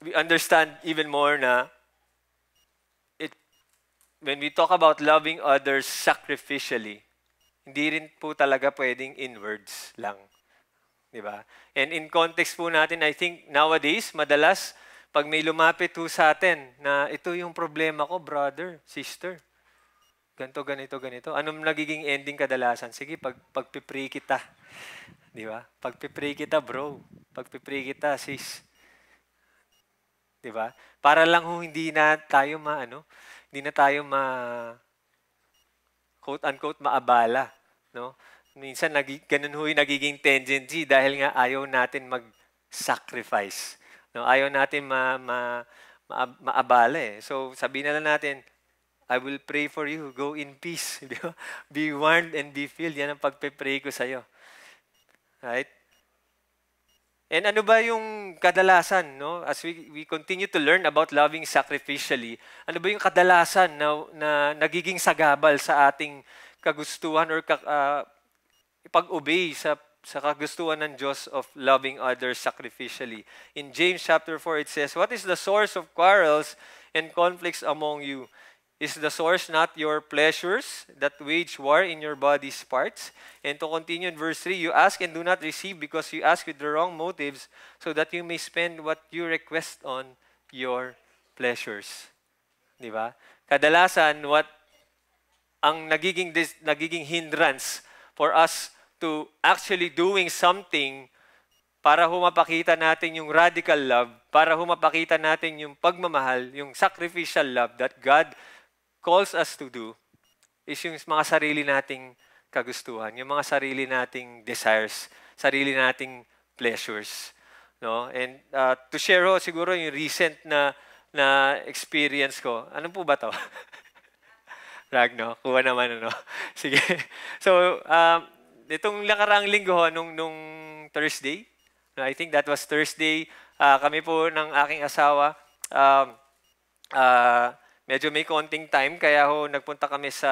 we understand even more na it, when we talk about loving others sacrificially, hindi rin po talaga pwedeng inwards lang. Di ba? And in context po natin, I think nowadays, madalas, pag may lumapit po sa atin na ito yung problema ko, brother, sister, ganito, ganito, ganito. Anong nagiging ending kadalasan? Sige, pag, pagpipray kita. Di ba? Pagpipray kita, bro. Pagpipray kita, sis. Di ba? Para lang ho hindi na tayo maano, hindi na tayo ma ano, quote unquote maabala, no? Minsan nag, ganun ho nagiging tendency dahil nga ayaw natin mag-sacrifice. No, ayaw natin ma, ma, ma, maabala eh. So sabihin na lang natin, I will pray for you. Go in peace. [LAUGHS] Di ba? Be warned and be filled. Yan ang pagpe-pray ko sa'yo. Right? And ano ba yung kadalasan, no? As we, we continue to learn about loving sacrificially, ano ba yung kadalasan na, na nagiging sagabal sa ating kagustuhan or ka, uh, ah, pag-obey sa sa kagustuhan ng Diyos of loving others sacrificially. In James chapter 4 it says, "What is the source of quarrels and conflicts among you? Is the source not your pleasures that wage war in your body's parts? And to continue in verse 3, you ask and do not receive because you ask with the wrong motives so that you may spend what you request on your pleasures. Di ba? Kadalasan, what ang nagiging, dis, nagiging hindrance for us to actually doing something para humapakita natin yung radical love, para humapakita natin yung pagmamahal, yung sacrificial love that God calls us to do is yung mga sarili nating kagustuhan, yung mga sarili nating desires, sarili nating pleasures. No? And uh, to share ho, siguro yung recent na, na experience ko. Ano po ba to? [LAUGHS] Rag, no? Kuha naman, ano? [LAUGHS] Sige. So, um, itong nakarang linggo ho, nung, nung Thursday, no, I think that was Thursday, uh, kami po ng aking asawa, um, uh, medyo may konting time kaya ho nagpunta kami sa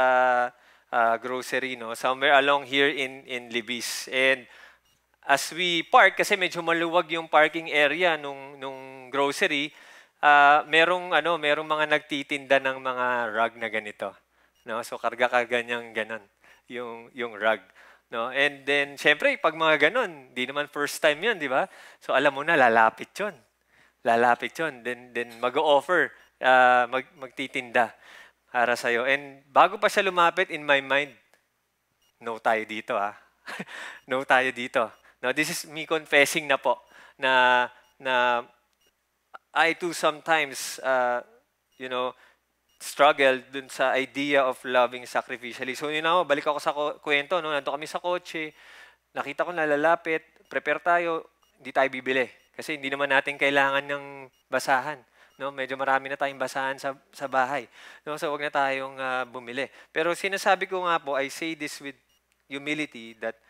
uh, grocery no somewhere along here in in Libis and as we park kasi medyo maluwag yung parking area nung nung grocery uh, merong ano merong mga nagtitinda ng mga rug na ganito no so karga ka ganyang ganon yung yung rug no and then syempre pag mga ganon di naman first time yun di ba so alam mo na lalapit yun lalapit yun then then mag-offer o uh, mag, magtitinda para sa sa'yo. And bago pa siya lumapit, in my mind, no tayo dito ah. [LAUGHS] no tayo dito. No, this is me confessing na po na, na I too sometimes, uh, you know, struggle dun sa idea of loving sacrificially. So, yun ako, balik ako sa kwento, no? Nandito kami sa kotse, nakita ko nalalapit, prepare tayo, hindi tayo bibili. Kasi hindi naman natin kailangan ng basahan. No, medyo marami na tayong basahan sa, sa bahay. No, so wag na tayong uh, bumili. Pero sinasabi ko nga po, I say this with humility that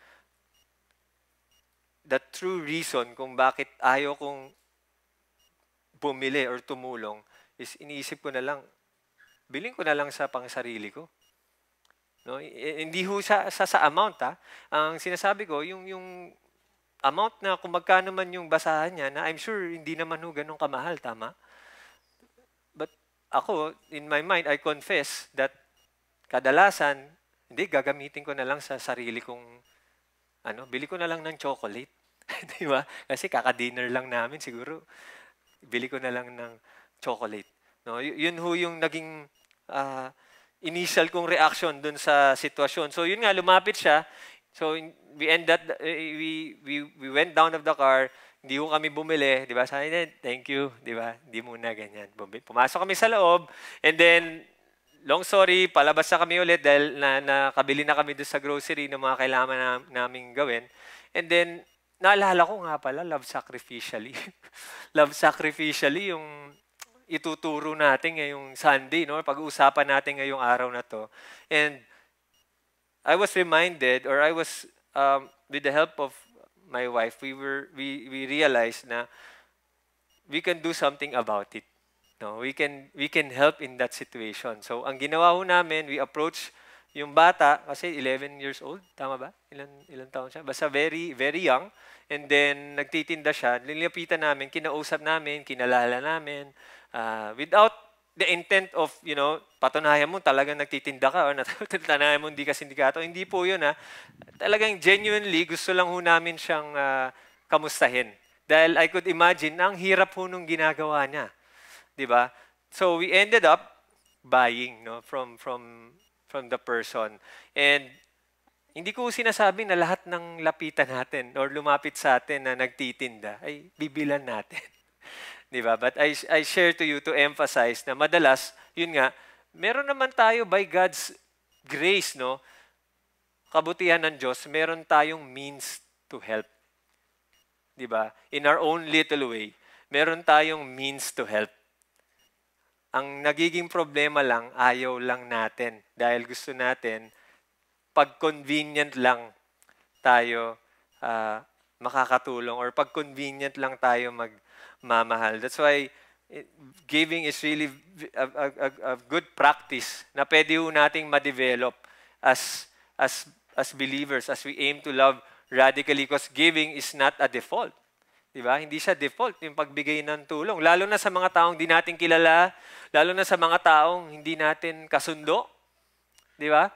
the true reason kung bakit ayaw kong bumili or tumulong is iniisip ko na lang, biling ko na lang sa pangsarili ko. No, eh, hindi ho sa, sa, sa amount ha. Ang sinasabi ko, yung, yung amount na kung magkano man yung basahan niya, na I'm sure hindi naman ho ganun kamahal, tama? ako, in my mind, I confess that kadalasan, hindi, gagamitin ko na lang sa sarili kong, ano, bili ko na lang ng chocolate. [LAUGHS] Di ba? Kasi kaka-dinner lang namin siguro. Bili ko na lang ng chocolate. No, yun ho yung naging uh, initial kong reaction dun sa sitwasyon. So yun nga lumapit siya. So we end that uh, we we we went down of the car hindi ko kami bumili, di ba? Sabi niya, thank you, di ba? Hindi muna ganyan. Pumasok kami sa loob, and then, long story, palabas na kami ulit dahil na, nakabili na kami doon sa grocery ng mga kailangan na, namin gawin. And then, naalala ko nga pala, love sacrificially. [LAUGHS] love sacrificially, yung ituturo natin ngayong Sunday, no? pag-uusapan natin ngayong araw na to. And I was reminded, or I was, um, with the help of my wife, we were we we realized na we can do something about it. No, we can we can help in that situation. So ang ginawa ho namin, we approach yung bata kasi 11 years old, tama ba? Ilan ilan taon siya? Basta very very young. And then nagtitinda siya, Nilapitan namin, kinausap namin, kinalala namin uh, without the intent of, you know, patunayan mo talagang nagtitinda ka or [LAUGHS] natutanayan mo hindi ka sindikato. Hindi po yun, ha. Ah. Talagang genuinely, gusto lang ho namin siyang uh, kamustahin. Dahil I could imagine, ang hirap ho nung ginagawa niya. Di ba? So we ended up buying no, from, from, from the person. And hindi ko sinasabi na lahat ng lapitan natin or lumapit sa atin na nagtitinda ay bibilan natin. [LAUGHS] Di ba? But I, I share to you to emphasize na madalas, yun nga, meron naman tayo by God's grace, no? Kabutihan ng Diyos, meron tayong means to help. Di ba? In our own little way, meron tayong means to help. Ang nagiging problema lang, ayaw lang natin. Dahil gusto natin, pag convenient lang tayo uh, makakatulong or pag convenient lang tayo mag mamahal. That's why eh, giving is really a, a, a good practice na pwede ho nating ma-develop as, as, as believers, as we aim to love radically because giving is not a default. Diba? Hindi siya default yung pagbigay ng tulong. Lalo na sa mga taong di natin kilala, lalo na sa mga taong hindi natin kasundo. Di ba?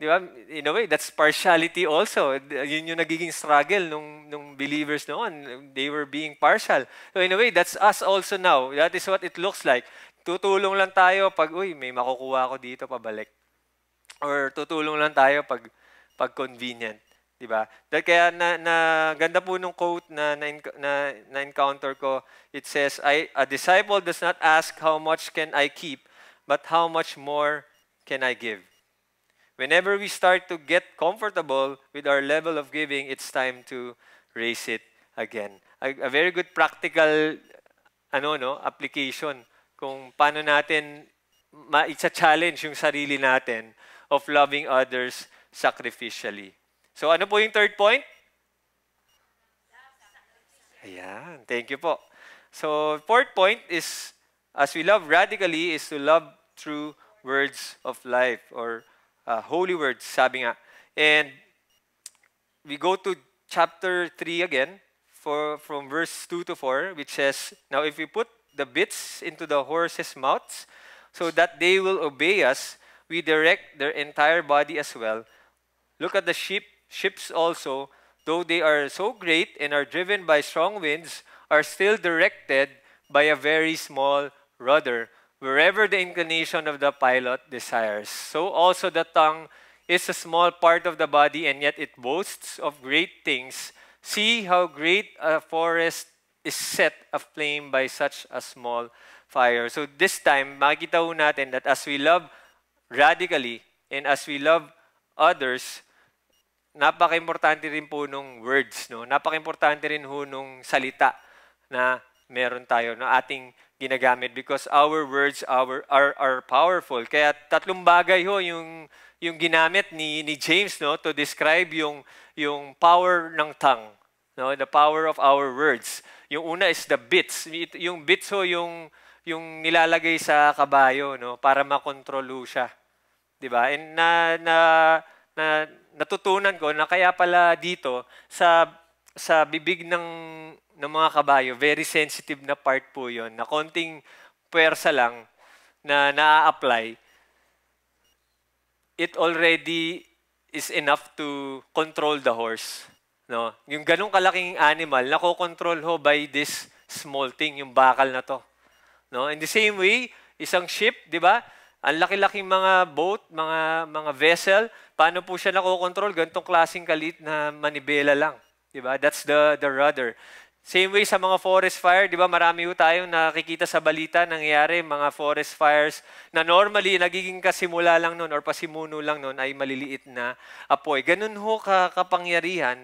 Di ba? In a way, that's partiality also. Yun yung nagiging struggle nung, nung believers noon. They were being partial. So in a way, that's us also now. That is what it looks like. Tutulong lang tayo pag, uy, may makukuha ako dito pabalik. Or tutulong lang tayo pag, pag convenient. Di ba? That kaya na, na, ganda po nung quote na, na, na, na encounter ko. It says, I, a disciple does not ask how much can I keep, but how much more can I give. Whenever we start to get comfortable with our level of giving, it's time to raise it again. A, a very good practical ano no, application kung paano natin ma-challenge yung sarili natin of loving others sacrificially. So ano po yung third point? Ayan, thank you po. So fourth point is, as we love radically, is to love through words of life or uh, Holy Word, sabi nga. And we go to chapter 3 again, for, from verse 2 to 4, which says, Now if we put the bits into the horses' mouths, so that they will obey us, we direct their entire body as well. Look at the sheep, ships also, though they are so great and are driven by strong winds, are still directed by a very small rudder wherever the inclination of the pilot desires. So also the tongue is a small part of the body, and yet it boasts of great things. See how great a forest is set aflame by such a small fire. So this time, makikita ho natin that as we love radically and as we love others, napaka-importante rin po nung words, no? Napaka-importante rin ho nung salita na meron tayo, na Ating ginagamit because our words our, are, are powerful. Kaya tatlong bagay ho yung, yung ginamit ni, ni James no, to describe yung, yung power ng tongue. No, the power of our words. Yung una is the bits. Yung bits ho yung, yung nilalagay sa kabayo no, para makontrolo siya. 'Di ba? And na, na, na, natutunan ko na kaya pala dito sa, sa bibig ng ng mga kabayo, very sensitive na part po yon na konting puwersa lang na na-apply, it already is enough to control the horse. No? Yung ganong kalaking animal, nakokontrol ho by this small thing, yung bakal na to. No? In the same way, isang ship, di ba? Ang laki-laking mga boat, mga mga vessel, paano po siya nakokontrol? Gantong klaseng kalit na manibela lang. Di ba? That's the, the rudder. Same way sa mga forest fire, di ba marami ho tayong nakikita sa balita nangyayari, mga forest fires na normally nagiging kasimula lang noon or pasimuno lang noon ay maliliit na apoy. Ganun ho kakapangyarihan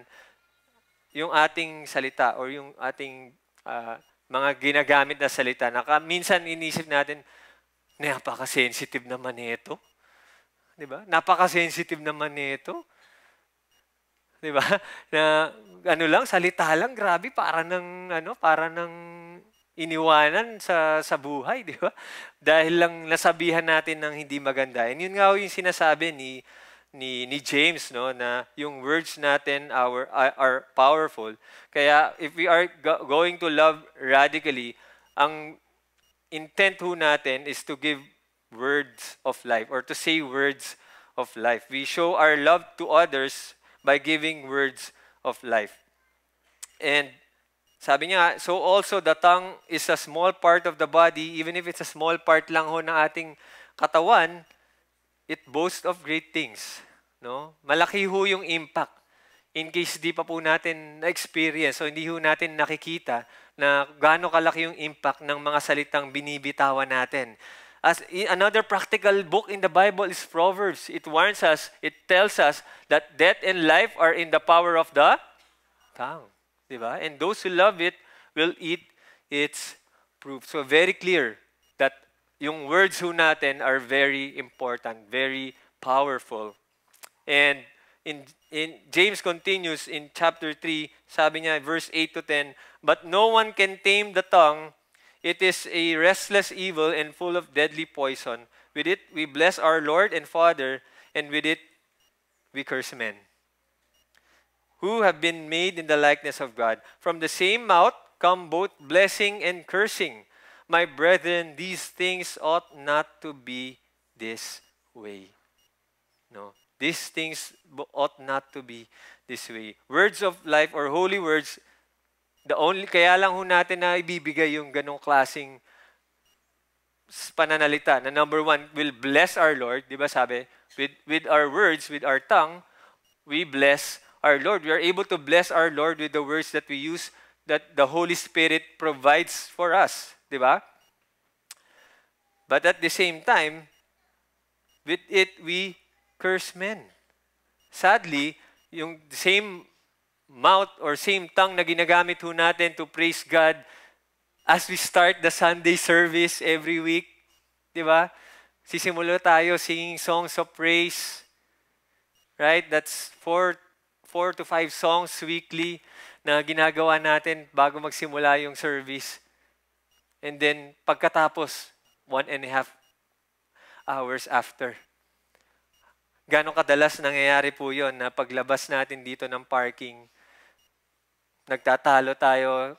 yung ating salita or yung ating uh, mga ginagamit na salita na minsan inisip natin, napaka-sensitive naman nito. Di ba? Napaka-sensitive naman nito. Di ba? [LAUGHS] Na ano lang, salita lang, grabe, para ng, ano, para ng iniwanan sa, sa buhay, [LAUGHS] di ba? Dahil lang nasabihan natin ng hindi maganda. And yun nga yung sinasabi ni, ni, ni James, no, na yung words natin our, uh, are powerful. Kaya if we are going to love radically, ang intent ho natin is to give words of life or to say words of life. We show our love to others by giving words of life. And sabi niya, so also the tongue is a small part of the body, even if it's a small part lang ho ng ating katawan, it boasts of great things. No? Malaki ho yung impact in case di pa po natin na-experience so hindi ho natin nakikita na gaano kalaki yung impact ng mga salitang binibitawan natin As another practical book in the Bible is Proverbs. It warns us, it tells us that death and life are in the power of the tongue. Diba? And those who love it will eat its proof. So very clear that yung words ho natin are very important, very powerful. And in, in James continues in chapter 3, sabi niya, verse 8 to 10, But no one can tame the tongue, it is a restless evil and full of deadly poison. With it we bless our Lord and Father, and with it we curse men who have been made in the likeness of God. From the same mouth come both blessing and cursing. My brethren, these things ought not to be this way. No, these things ought not to be this way. Words of life or holy words The only, kaya lang ho natin na ibibigay yung ganong klasing pananalita na number one, will bless our Lord, di ba sabi? With, with our words, with our tongue, we bless our Lord. We are able to bless our Lord with the words that we use that the Holy Spirit provides for us, di ba? But at the same time, with it, we curse men. Sadly, yung same mouth or same tongue na ginagamit ho natin to praise God as we start the Sunday service every week. Di ba? Sisimulo tayo singing songs of praise. Right? That's four, four to five songs weekly na ginagawa natin bago magsimula yung service. And then, pagkatapos, one and a half hours after. Gano'ng kadalas nangyayari po yon na paglabas natin dito ng parking, nagtatalo tayo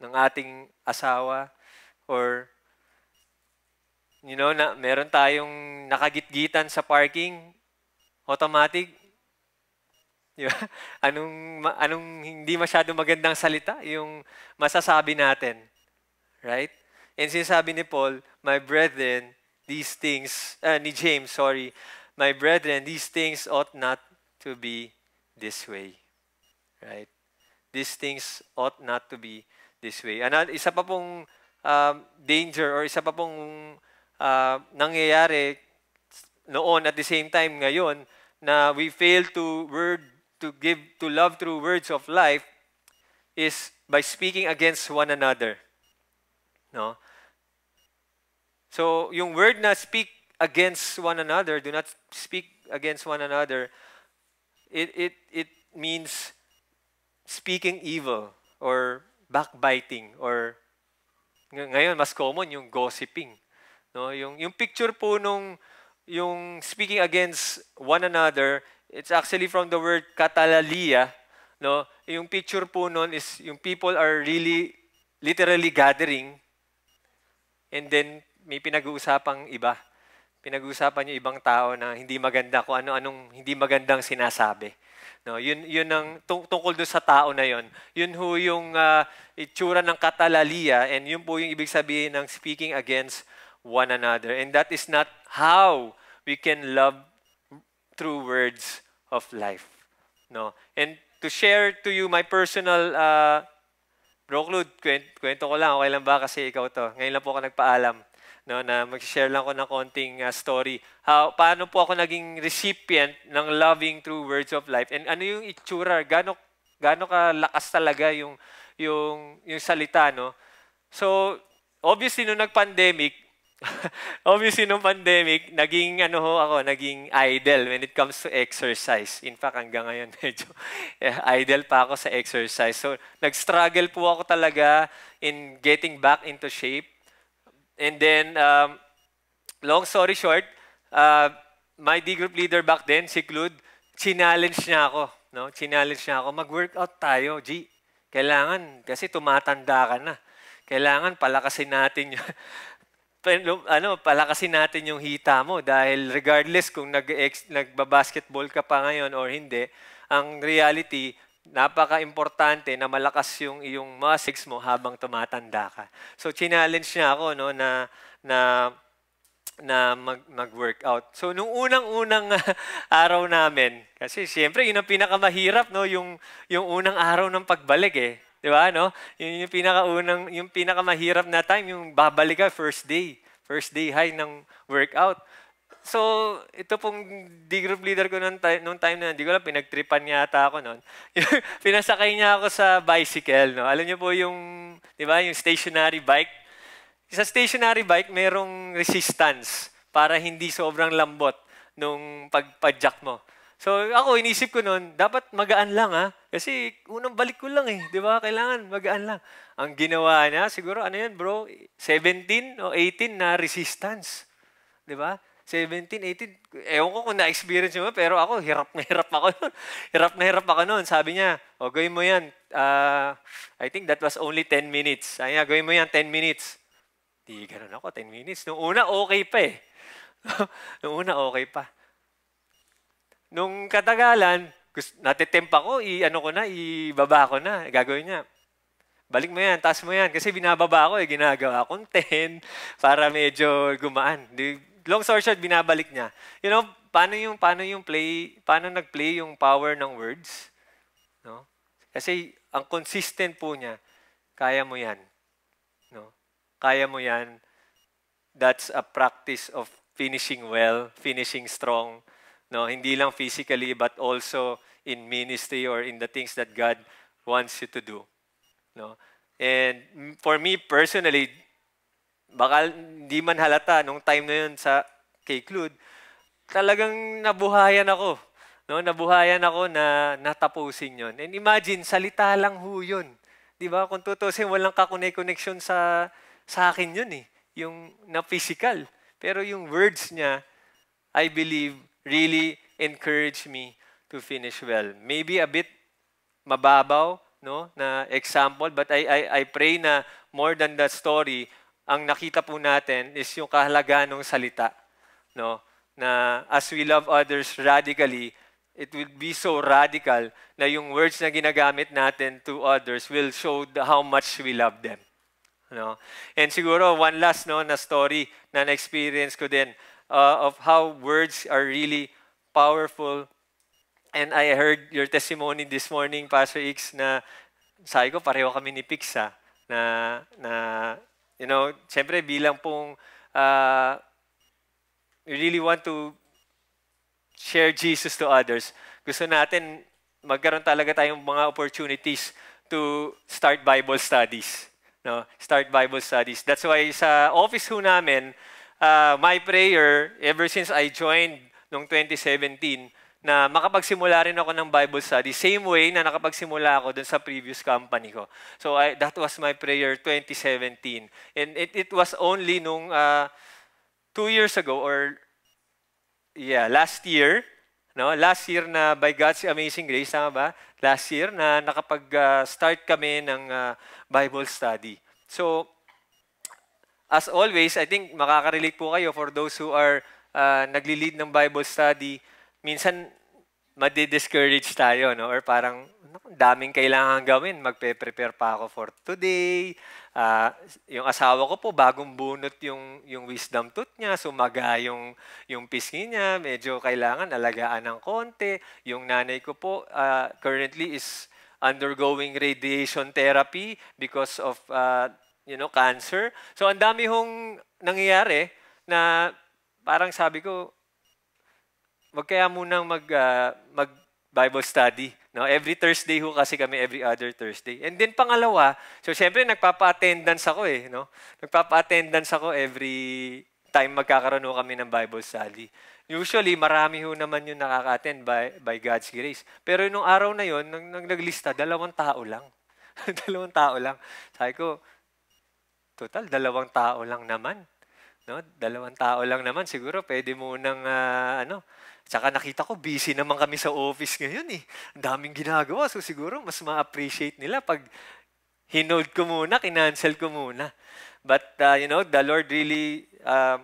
ng ating asawa or you know, na, meron tayong nakagitgitan sa parking, automatic, di ba? [LAUGHS] Anong, anong hindi masyado magandang salita yung masasabi natin. Right? And sinasabi ni Paul, my brethren, these things, uh, ni James, sorry, my brethren, these things ought not to be this way. Right? these things ought not to be this way. And isa pa pong um, danger or isa pa pong uh, nangyayari noon at the same time ngayon na we fail to word to give to love through words of life is by speaking against one another. No? So, yung word na speak against one another, do not speak against one another, it, it, it means speaking evil or backbiting or ngayon mas common yung gossiping. No, yung yung picture po nung yung speaking against one another, it's actually from the word katalalia, no? Yung picture po noon is yung people are really literally gathering and then may pinag-uusapang iba. Pinag-uusapan yung ibang tao na hindi maganda kung ano-anong hindi magandang sinasabi. No, yun yun ang tung, tungkol doon sa tao na yun. Yun ho yung uh, itsura ng katalalia and yun po yung ibig sabihin ng speaking against one another. And that is not how we can love through words of life. No. And to share to you my personal uh, ah, Bro Claude, kwento ko lang, okay lang ba kasi ikaw to? Ngayon lang po ako nagpaalam no, na mag-share lang ko ng konting uh, story. How, paano po ako naging recipient ng loving true words of life? And ano yung itsura? Gano, gano ka lakas talaga yung, yung, yung salita, no? So, obviously, nung nag-pandemic, [LAUGHS] obviously, nung pandemic, naging, ano ho, ako, naging idol when it comes to exercise. In fact, hanggang ngayon, [LAUGHS] medyo eh, idol pa ako sa exercise. So, nag-struggle po ako talaga in getting back into shape And then, um, long story short, uh, my D group leader back then, si Claude, chinallenge niya ako. No? Chinallenge niya ako, mag-workout tayo, G. Kailangan, kasi tumatanda ka na. Kailangan palakasin natin yun. [LAUGHS] Pero, ano, palakasin natin yung hita mo dahil regardless kung nag nagba-basketball ka pa ngayon or hindi, ang reality, napaka-importante na malakas yung iyong muscles mo habang tumatanda ka. So, challenge niya ako no, na, na, na mag, mag-workout. So, nung unang-unang [LAUGHS] araw namin, kasi siyempre, yun ang pinakamahirap, no, yung, yung unang araw ng pagbalik eh. Di ba, no? Yun yung pinakaunang, yung pinakamahirap na time, yung babalik ka first day. First day high ng workout. So, ito pong D-group leader ko nung, time, nung time na, hindi ko alam, pinagtripan yata ako noon. [LAUGHS] Pinasakay niya ako sa bicycle. No? Alam niyo po yung, di ba, yung stationary bike. Sa stationary bike, merong resistance para hindi sobrang lambot nung pagpadjak mo. So ako, inisip ko noon, dapat magaan lang ha. Kasi unang balik ko lang eh, di ba? Kailangan magaan lang. Ang ginawa niya, siguro ano yan bro, 17 o 18 na resistance. Di ba? 17, 18, ewan ko kung na-experience mo, pero ako, hirap na hirap ako noon. [LAUGHS] hirap na hirap ako noon. Sabi niya, o, oh, gawin mo yan. Uh, I think that was only 10 minutes. Sabi niya, gawin mo yan, 10 minutes. Di, ganun ako, 10 minutes. Nung una, okay pa eh. [LAUGHS] Nung una, okay pa. Nung katagalan, natitemp ako, i ano ko na, ibaba ko na, gagawin niya. Balik mo yan, taas mo yan. Kasi binababa ko, eh, ginagawa akong 10 [LAUGHS] para medyo gumaan. Di, long story short, binabalik niya. You know, paano yung, paano yung play, paano nag-play yung power ng words? No? Kasi ang consistent po niya, kaya mo yan. No? Kaya mo yan. That's a practice of finishing well, finishing strong. No? Hindi lang physically, but also in ministry or in the things that God wants you to do. No? And for me personally, baka hindi man halata nung time na yun sa kay Clude, talagang nabuhayan ako. No, nabuhayan ako na natapusin yon. And imagine, salita lang ho yun. Di ba? Kung tutusin, walang kakonect-connection sa, sa akin yun eh. Yung na physical. Pero yung words niya, I believe, really encourage me to finish well. Maybe a bit mababaw, no, na example, but I, I, I pray na more than the story, ang nakita po natin is yung kahalagaan ng salita. No? Na as we love others radically, it will be so radical na yung words na ginagamit natin to others will show the, how much we love them. No? And siguro one last no na story na na-experience ko din uh, of how words are really powerful. And I heard your testimony this morning, Pastor X, na sabi ko pareho kami ni Pixa ah, na, na You know, siyempre bilang pong uh, you really want to share Jesus to others, gusto natin magkaroon talaga tayong mga opportunities to start Bible studies. No? Start Bible studies. That's why sa office ho namin, uh, my prayer, ever since I joined noong 2017, na makapagsimula rin ako ng Bible study, same way na nakapagsimula ako dun sa previous company ko. So I, that was my prayer 2017. And it, it was only nung uh, two years ago or yeah, last year, no? Last year na by God's amazing grace, tama ba? Last year na nakapag-start ah, uh, kami ng uh, Bible study. So as always, I think makaka-relate po kayo for those who are uh, nagli-lead ng Bible study minsan madi-discourage tayo, no? Or parang, daming kailangan gawin. Magpe-prepare pa ako for today. Uh, yung asawa ko po, bagong bunot yung, yung wisdom tooth niya. Sumaga yung, yung pisngi niya. Medyo kailangan alagaan ng konti. Yung nanay ko po, uh, currently is undergoing radiation therapy because of, uh, you know, cancer. So, ang dami hong nangyayari na parang sabi ko, wag kaya munang mag, uh, mag Bible study. No? Every Thursday ho kasi kami, every other Thursday. And then pangalawa, so syempre nagpapa-attendance ako eh. No? Nagpapa-attendance ako every time magkakaroon ho kami ng Bible study. Usually, marami ho naman yung nakaka-attend by, by God's grace. Pero nung araw na yon nang, nang naglista, dalawang tao lang. [LAUGHS] dalawang tao lang. Sabi ko, total, dalawang tao lang naman. No? Dalawang tao lang naman. Siguro, pwede mo nang, uh, ano, Tsaka nakita ko, busy naman kami sa office ngayon eh. Ang daming ginagawa. So siguro, mas ma-appreciate nila pag hinold ko muna, kinancel ko muna. But, uh, you know, the Lord really uh,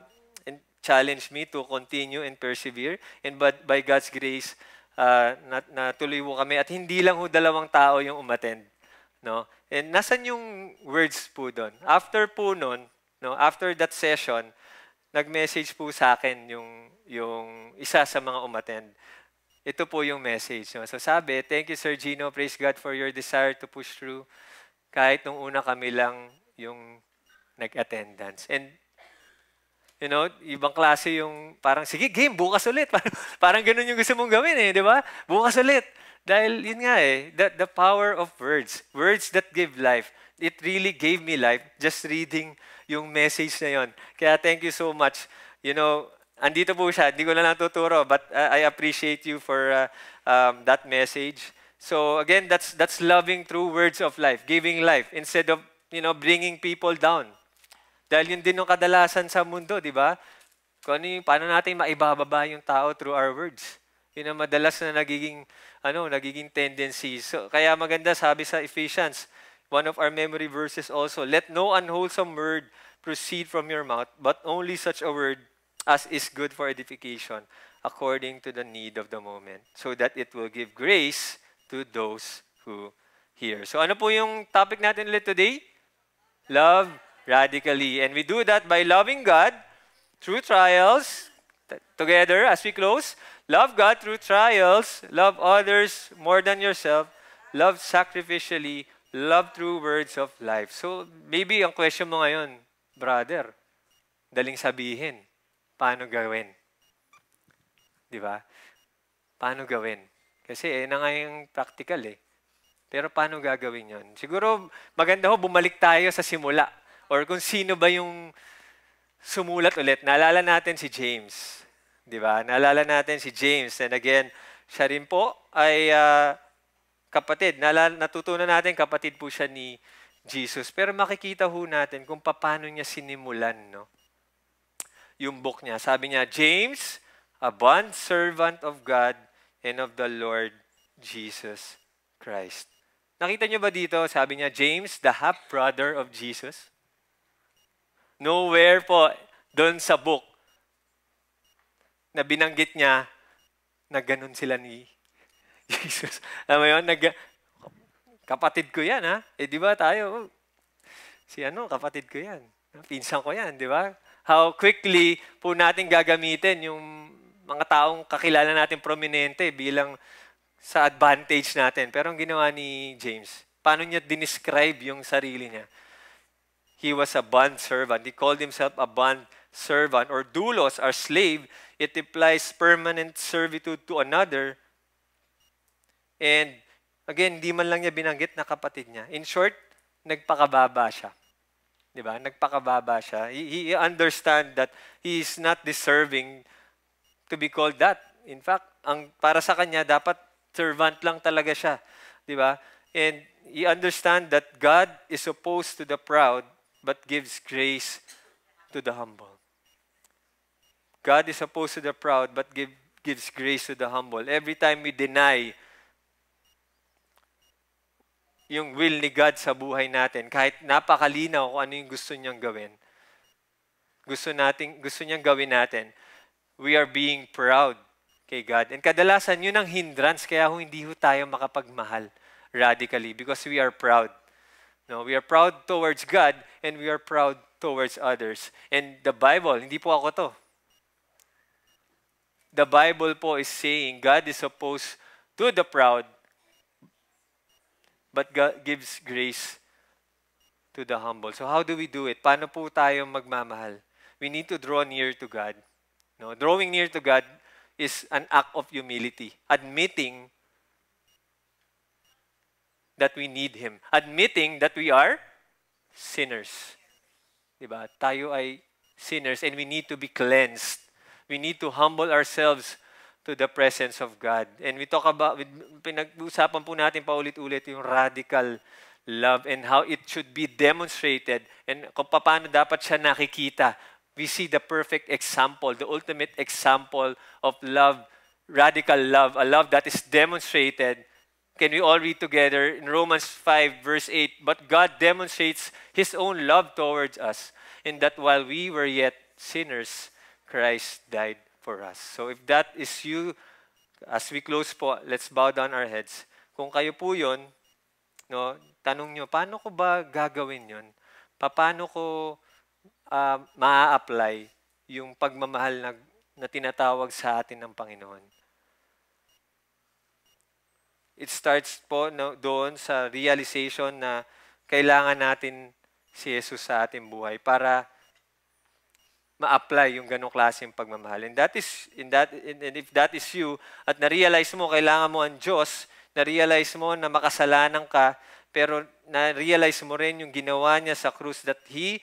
challenged me to continue and persevere. And but by God's grace, uh, nat natuloy ho kami. At hindi lang ho dalawang tao yung umattend. No? And nasan yung words po doon? After po noon, no, after that session, nag-message po sa akin yung, yung isa sa mga umattend. Ito po yung message. No? So sabi, thank you Sir Gino, praise God for your desire to push through kahit nung una kami lang yung nag-attendance. And You know, ibang klase yung parang, sige, game, bukas ulit. [LAUGHS] parang, parang ganun yung gusto mong gawin eh, di ba? Bukas ulit. Dahil yun nga eh, the, the power of words. Words that give life. It really gave me life just reading yung message na yon. Kaya thank you so much. You know, andito po siya. Hindi ko na lang tuturo, but uh, I appreciate you for uh, um, that message. So again, that's, that's loving through words of life, giving life, instead of, you know, bringing people down. Dahil yun din ang kadalasan sa mundo, di ba? Kung ano yung, paano natin maibababa yung tao through our words. Yun ang madalas na nagiging, ano, nagiging tendency. So, kaya maganda sabi sa Ephesians, One of our memory verses also, let no unwholesome word proceed from your mouth, but only such a word as is good for edification, according to the need of the moment, so that it will give grace to those who hear. So ano po yung topic natin ulit today? Love radically. And we do that by loving God through trials, together as we close. Love God through trials, love others more than yourself, love sacrificially, Love through words of life. So, maybe ang question mo ngayon, brother, daling sabihin, paano gawin? Di ba? Paano gawin? Kasi, eh, na nga practical eh. Pero paano gagawin yon? Siguro, maganda ho, bumalik tayo sa simula. Or kung sino ba yung sumulat ulit. Naalala natin si James. Di ba? Naalala natin si James. And again, siya rin po ay uh, kapatid. Nala, natutunan natin, kapatid po siya ni Jesus. Pero makikita ho natin kung paano niya sinimulan, no? Yung book niya. Sabi niya, James, a bond servant of God and of the Lord Jesus Christ. Nakita niyo ba dito, sabi niya, James, the half-brother of Jesus? Nowhere po, doon sa book, na binanggit niya na ganun sila ni [LAUGHS] Jesus. Alam mo yun, nag, kapatid ko yan, ha? Eh, di ba tayo, oh, si ano, kapatid ko yan. Pinsan ko yan, di ba? How quickly po natin gagamitin yung mga taong kakilala natin prominente bilang sa advantage natin. Pero ang ginawa ni James, paano niya dinescribe yung sarili niya? He was a bond servant. He called himself a bond servant or doulos or slave. It implies permanent servitude to another And again, hindi man lang niya binanggit na kapatid niya. In short, nagpakababa siya. 'Di ba? Nagpakababa siya. He, he understand that he is not deserving to be called that. In fact, ang para sa kanya dapat servant lang talaga siya, 'di ba? And he understand that God is opposed to the proud but gives grace to the humble. God is opposed to the proud but give, gives grace to the humble. Every time we deny yung will ni God sa buhay natin. Kahit napakalinaw kung ano yung gusto niyang gawin. Gusto, natin, gusto niyang gawin natin. We are being proud kay God. And kadalasan, yun ang hindrance. Kaya ho, hindi tayo makapagmahal radically because we are proud. No, we are proud towards God and we are proud towards others. And the Bible, hindi po ako to. The Bible po is saying God is opposed to the proud but God gives grace to the humble. So how do we do it? Paano po tayo magmamahal? We need to draw near to God. No, drawing near to God is an act of humility, admitting that we need Him, admitting that we are sinners. 'Di ba? Tayo ay sinners and we need to be cleansed. We need to humble ourselves to the presence of God. And we talk about, pinag-usapan po natin paulit-ulit yung radical love and how it should be demonstrated and kung paano dapat siya nakikita. We see the perfect example, the ultimate example of love, radical love, a love that is demonstrated. Can we all read together in Romans 5 verse 8? But God demonstrates His own love towards us in that while we were yet sinners, Christ died for us. So if that is you, as we close po, let's bow down our heads. Kung kayo po yun, no, tanong nyo, paano ko ba gagawin yun? Paano ko uh, ah, ma apply yung pagmamahal na, na tinatawag sa atin ng Panginoon? It starts po no, doon sa realization na kailangan natin si Jesus sa ating buhay para ma-apply yung ganong ng pagmamahal. And that is in that and, and if that is you at na-realize mo kailangan mo ang Diyos, na-realize mo na makasalanan ka, pero na-realize mo rin yung ginawa niya sa krus that he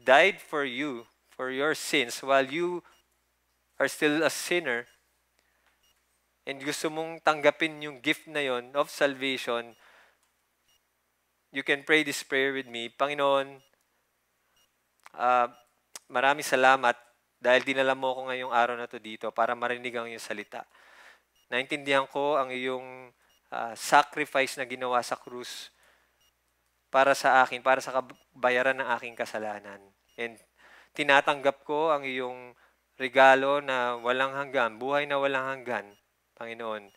died for you, for your sins while you are still a sinner. And gusto mong tanggapin yung gift na yon of salvation, you can pray this prayer with me. Panginoon, uh, Marami salamat dahil dinala mo ako ngayong araw na to dito para marinig ang iyong salita. Naintindihan ko ang iyong uh, sacrifice na ginawa sa krus para sa akin, para sa kabayaran ng aking kasalanan. And tinatanggap ko ang iyong regalo na walang hanggan, buhay na walang hanggan, Panginoon.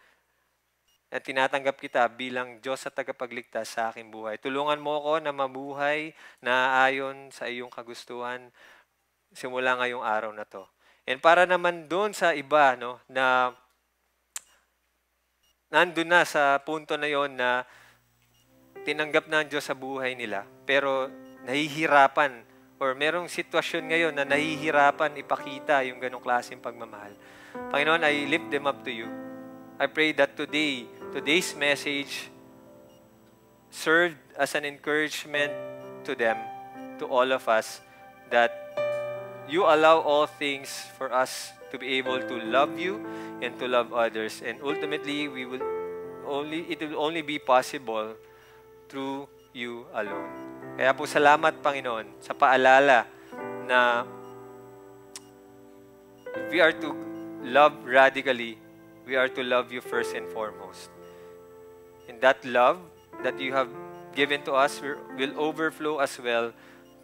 At tinatanggap kita bilang Diyos at tagapagligtas sa aking buhay. Tulungan mo ako na mabuhay na ayon sa iyong kagustuhan simula ngayong araw na to. And para naman doon sa iba no na nandun na sa punto na yon na tinanggap na ang Diyos sa buhay nila pero nahihirapan or merong sitwasyon ngayon na nahihirapan ipakita yung ganong klaseng pagmamahal. Panginoon, I lift them up to you. I pray that today, today's message served as an encouragement to them, to all of us, that you allow all things for us to be able to love you and to love others. And ultimately, we will only, it will only be possible through you alone. Kaya po salamat, Panginoon, sa paalala na we are to love radically, we are to love you first and foremost. And that love that you have given to us will overflow as well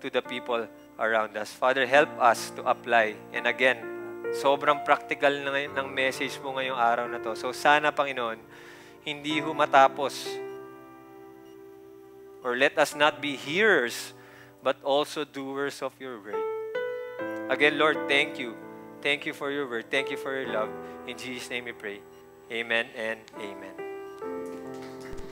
to the people around us. Father, help us to apply. And again, sobrang practical na ng, ng message mo ngayong araw na to. So sana, Panginoon, hindi ho matapos. Or let us not be hearers, but also doers of your word. Again, Lord, thank you. Thank you for your word. Thank you for your love. In Jesus' name we pray. Amen and amen.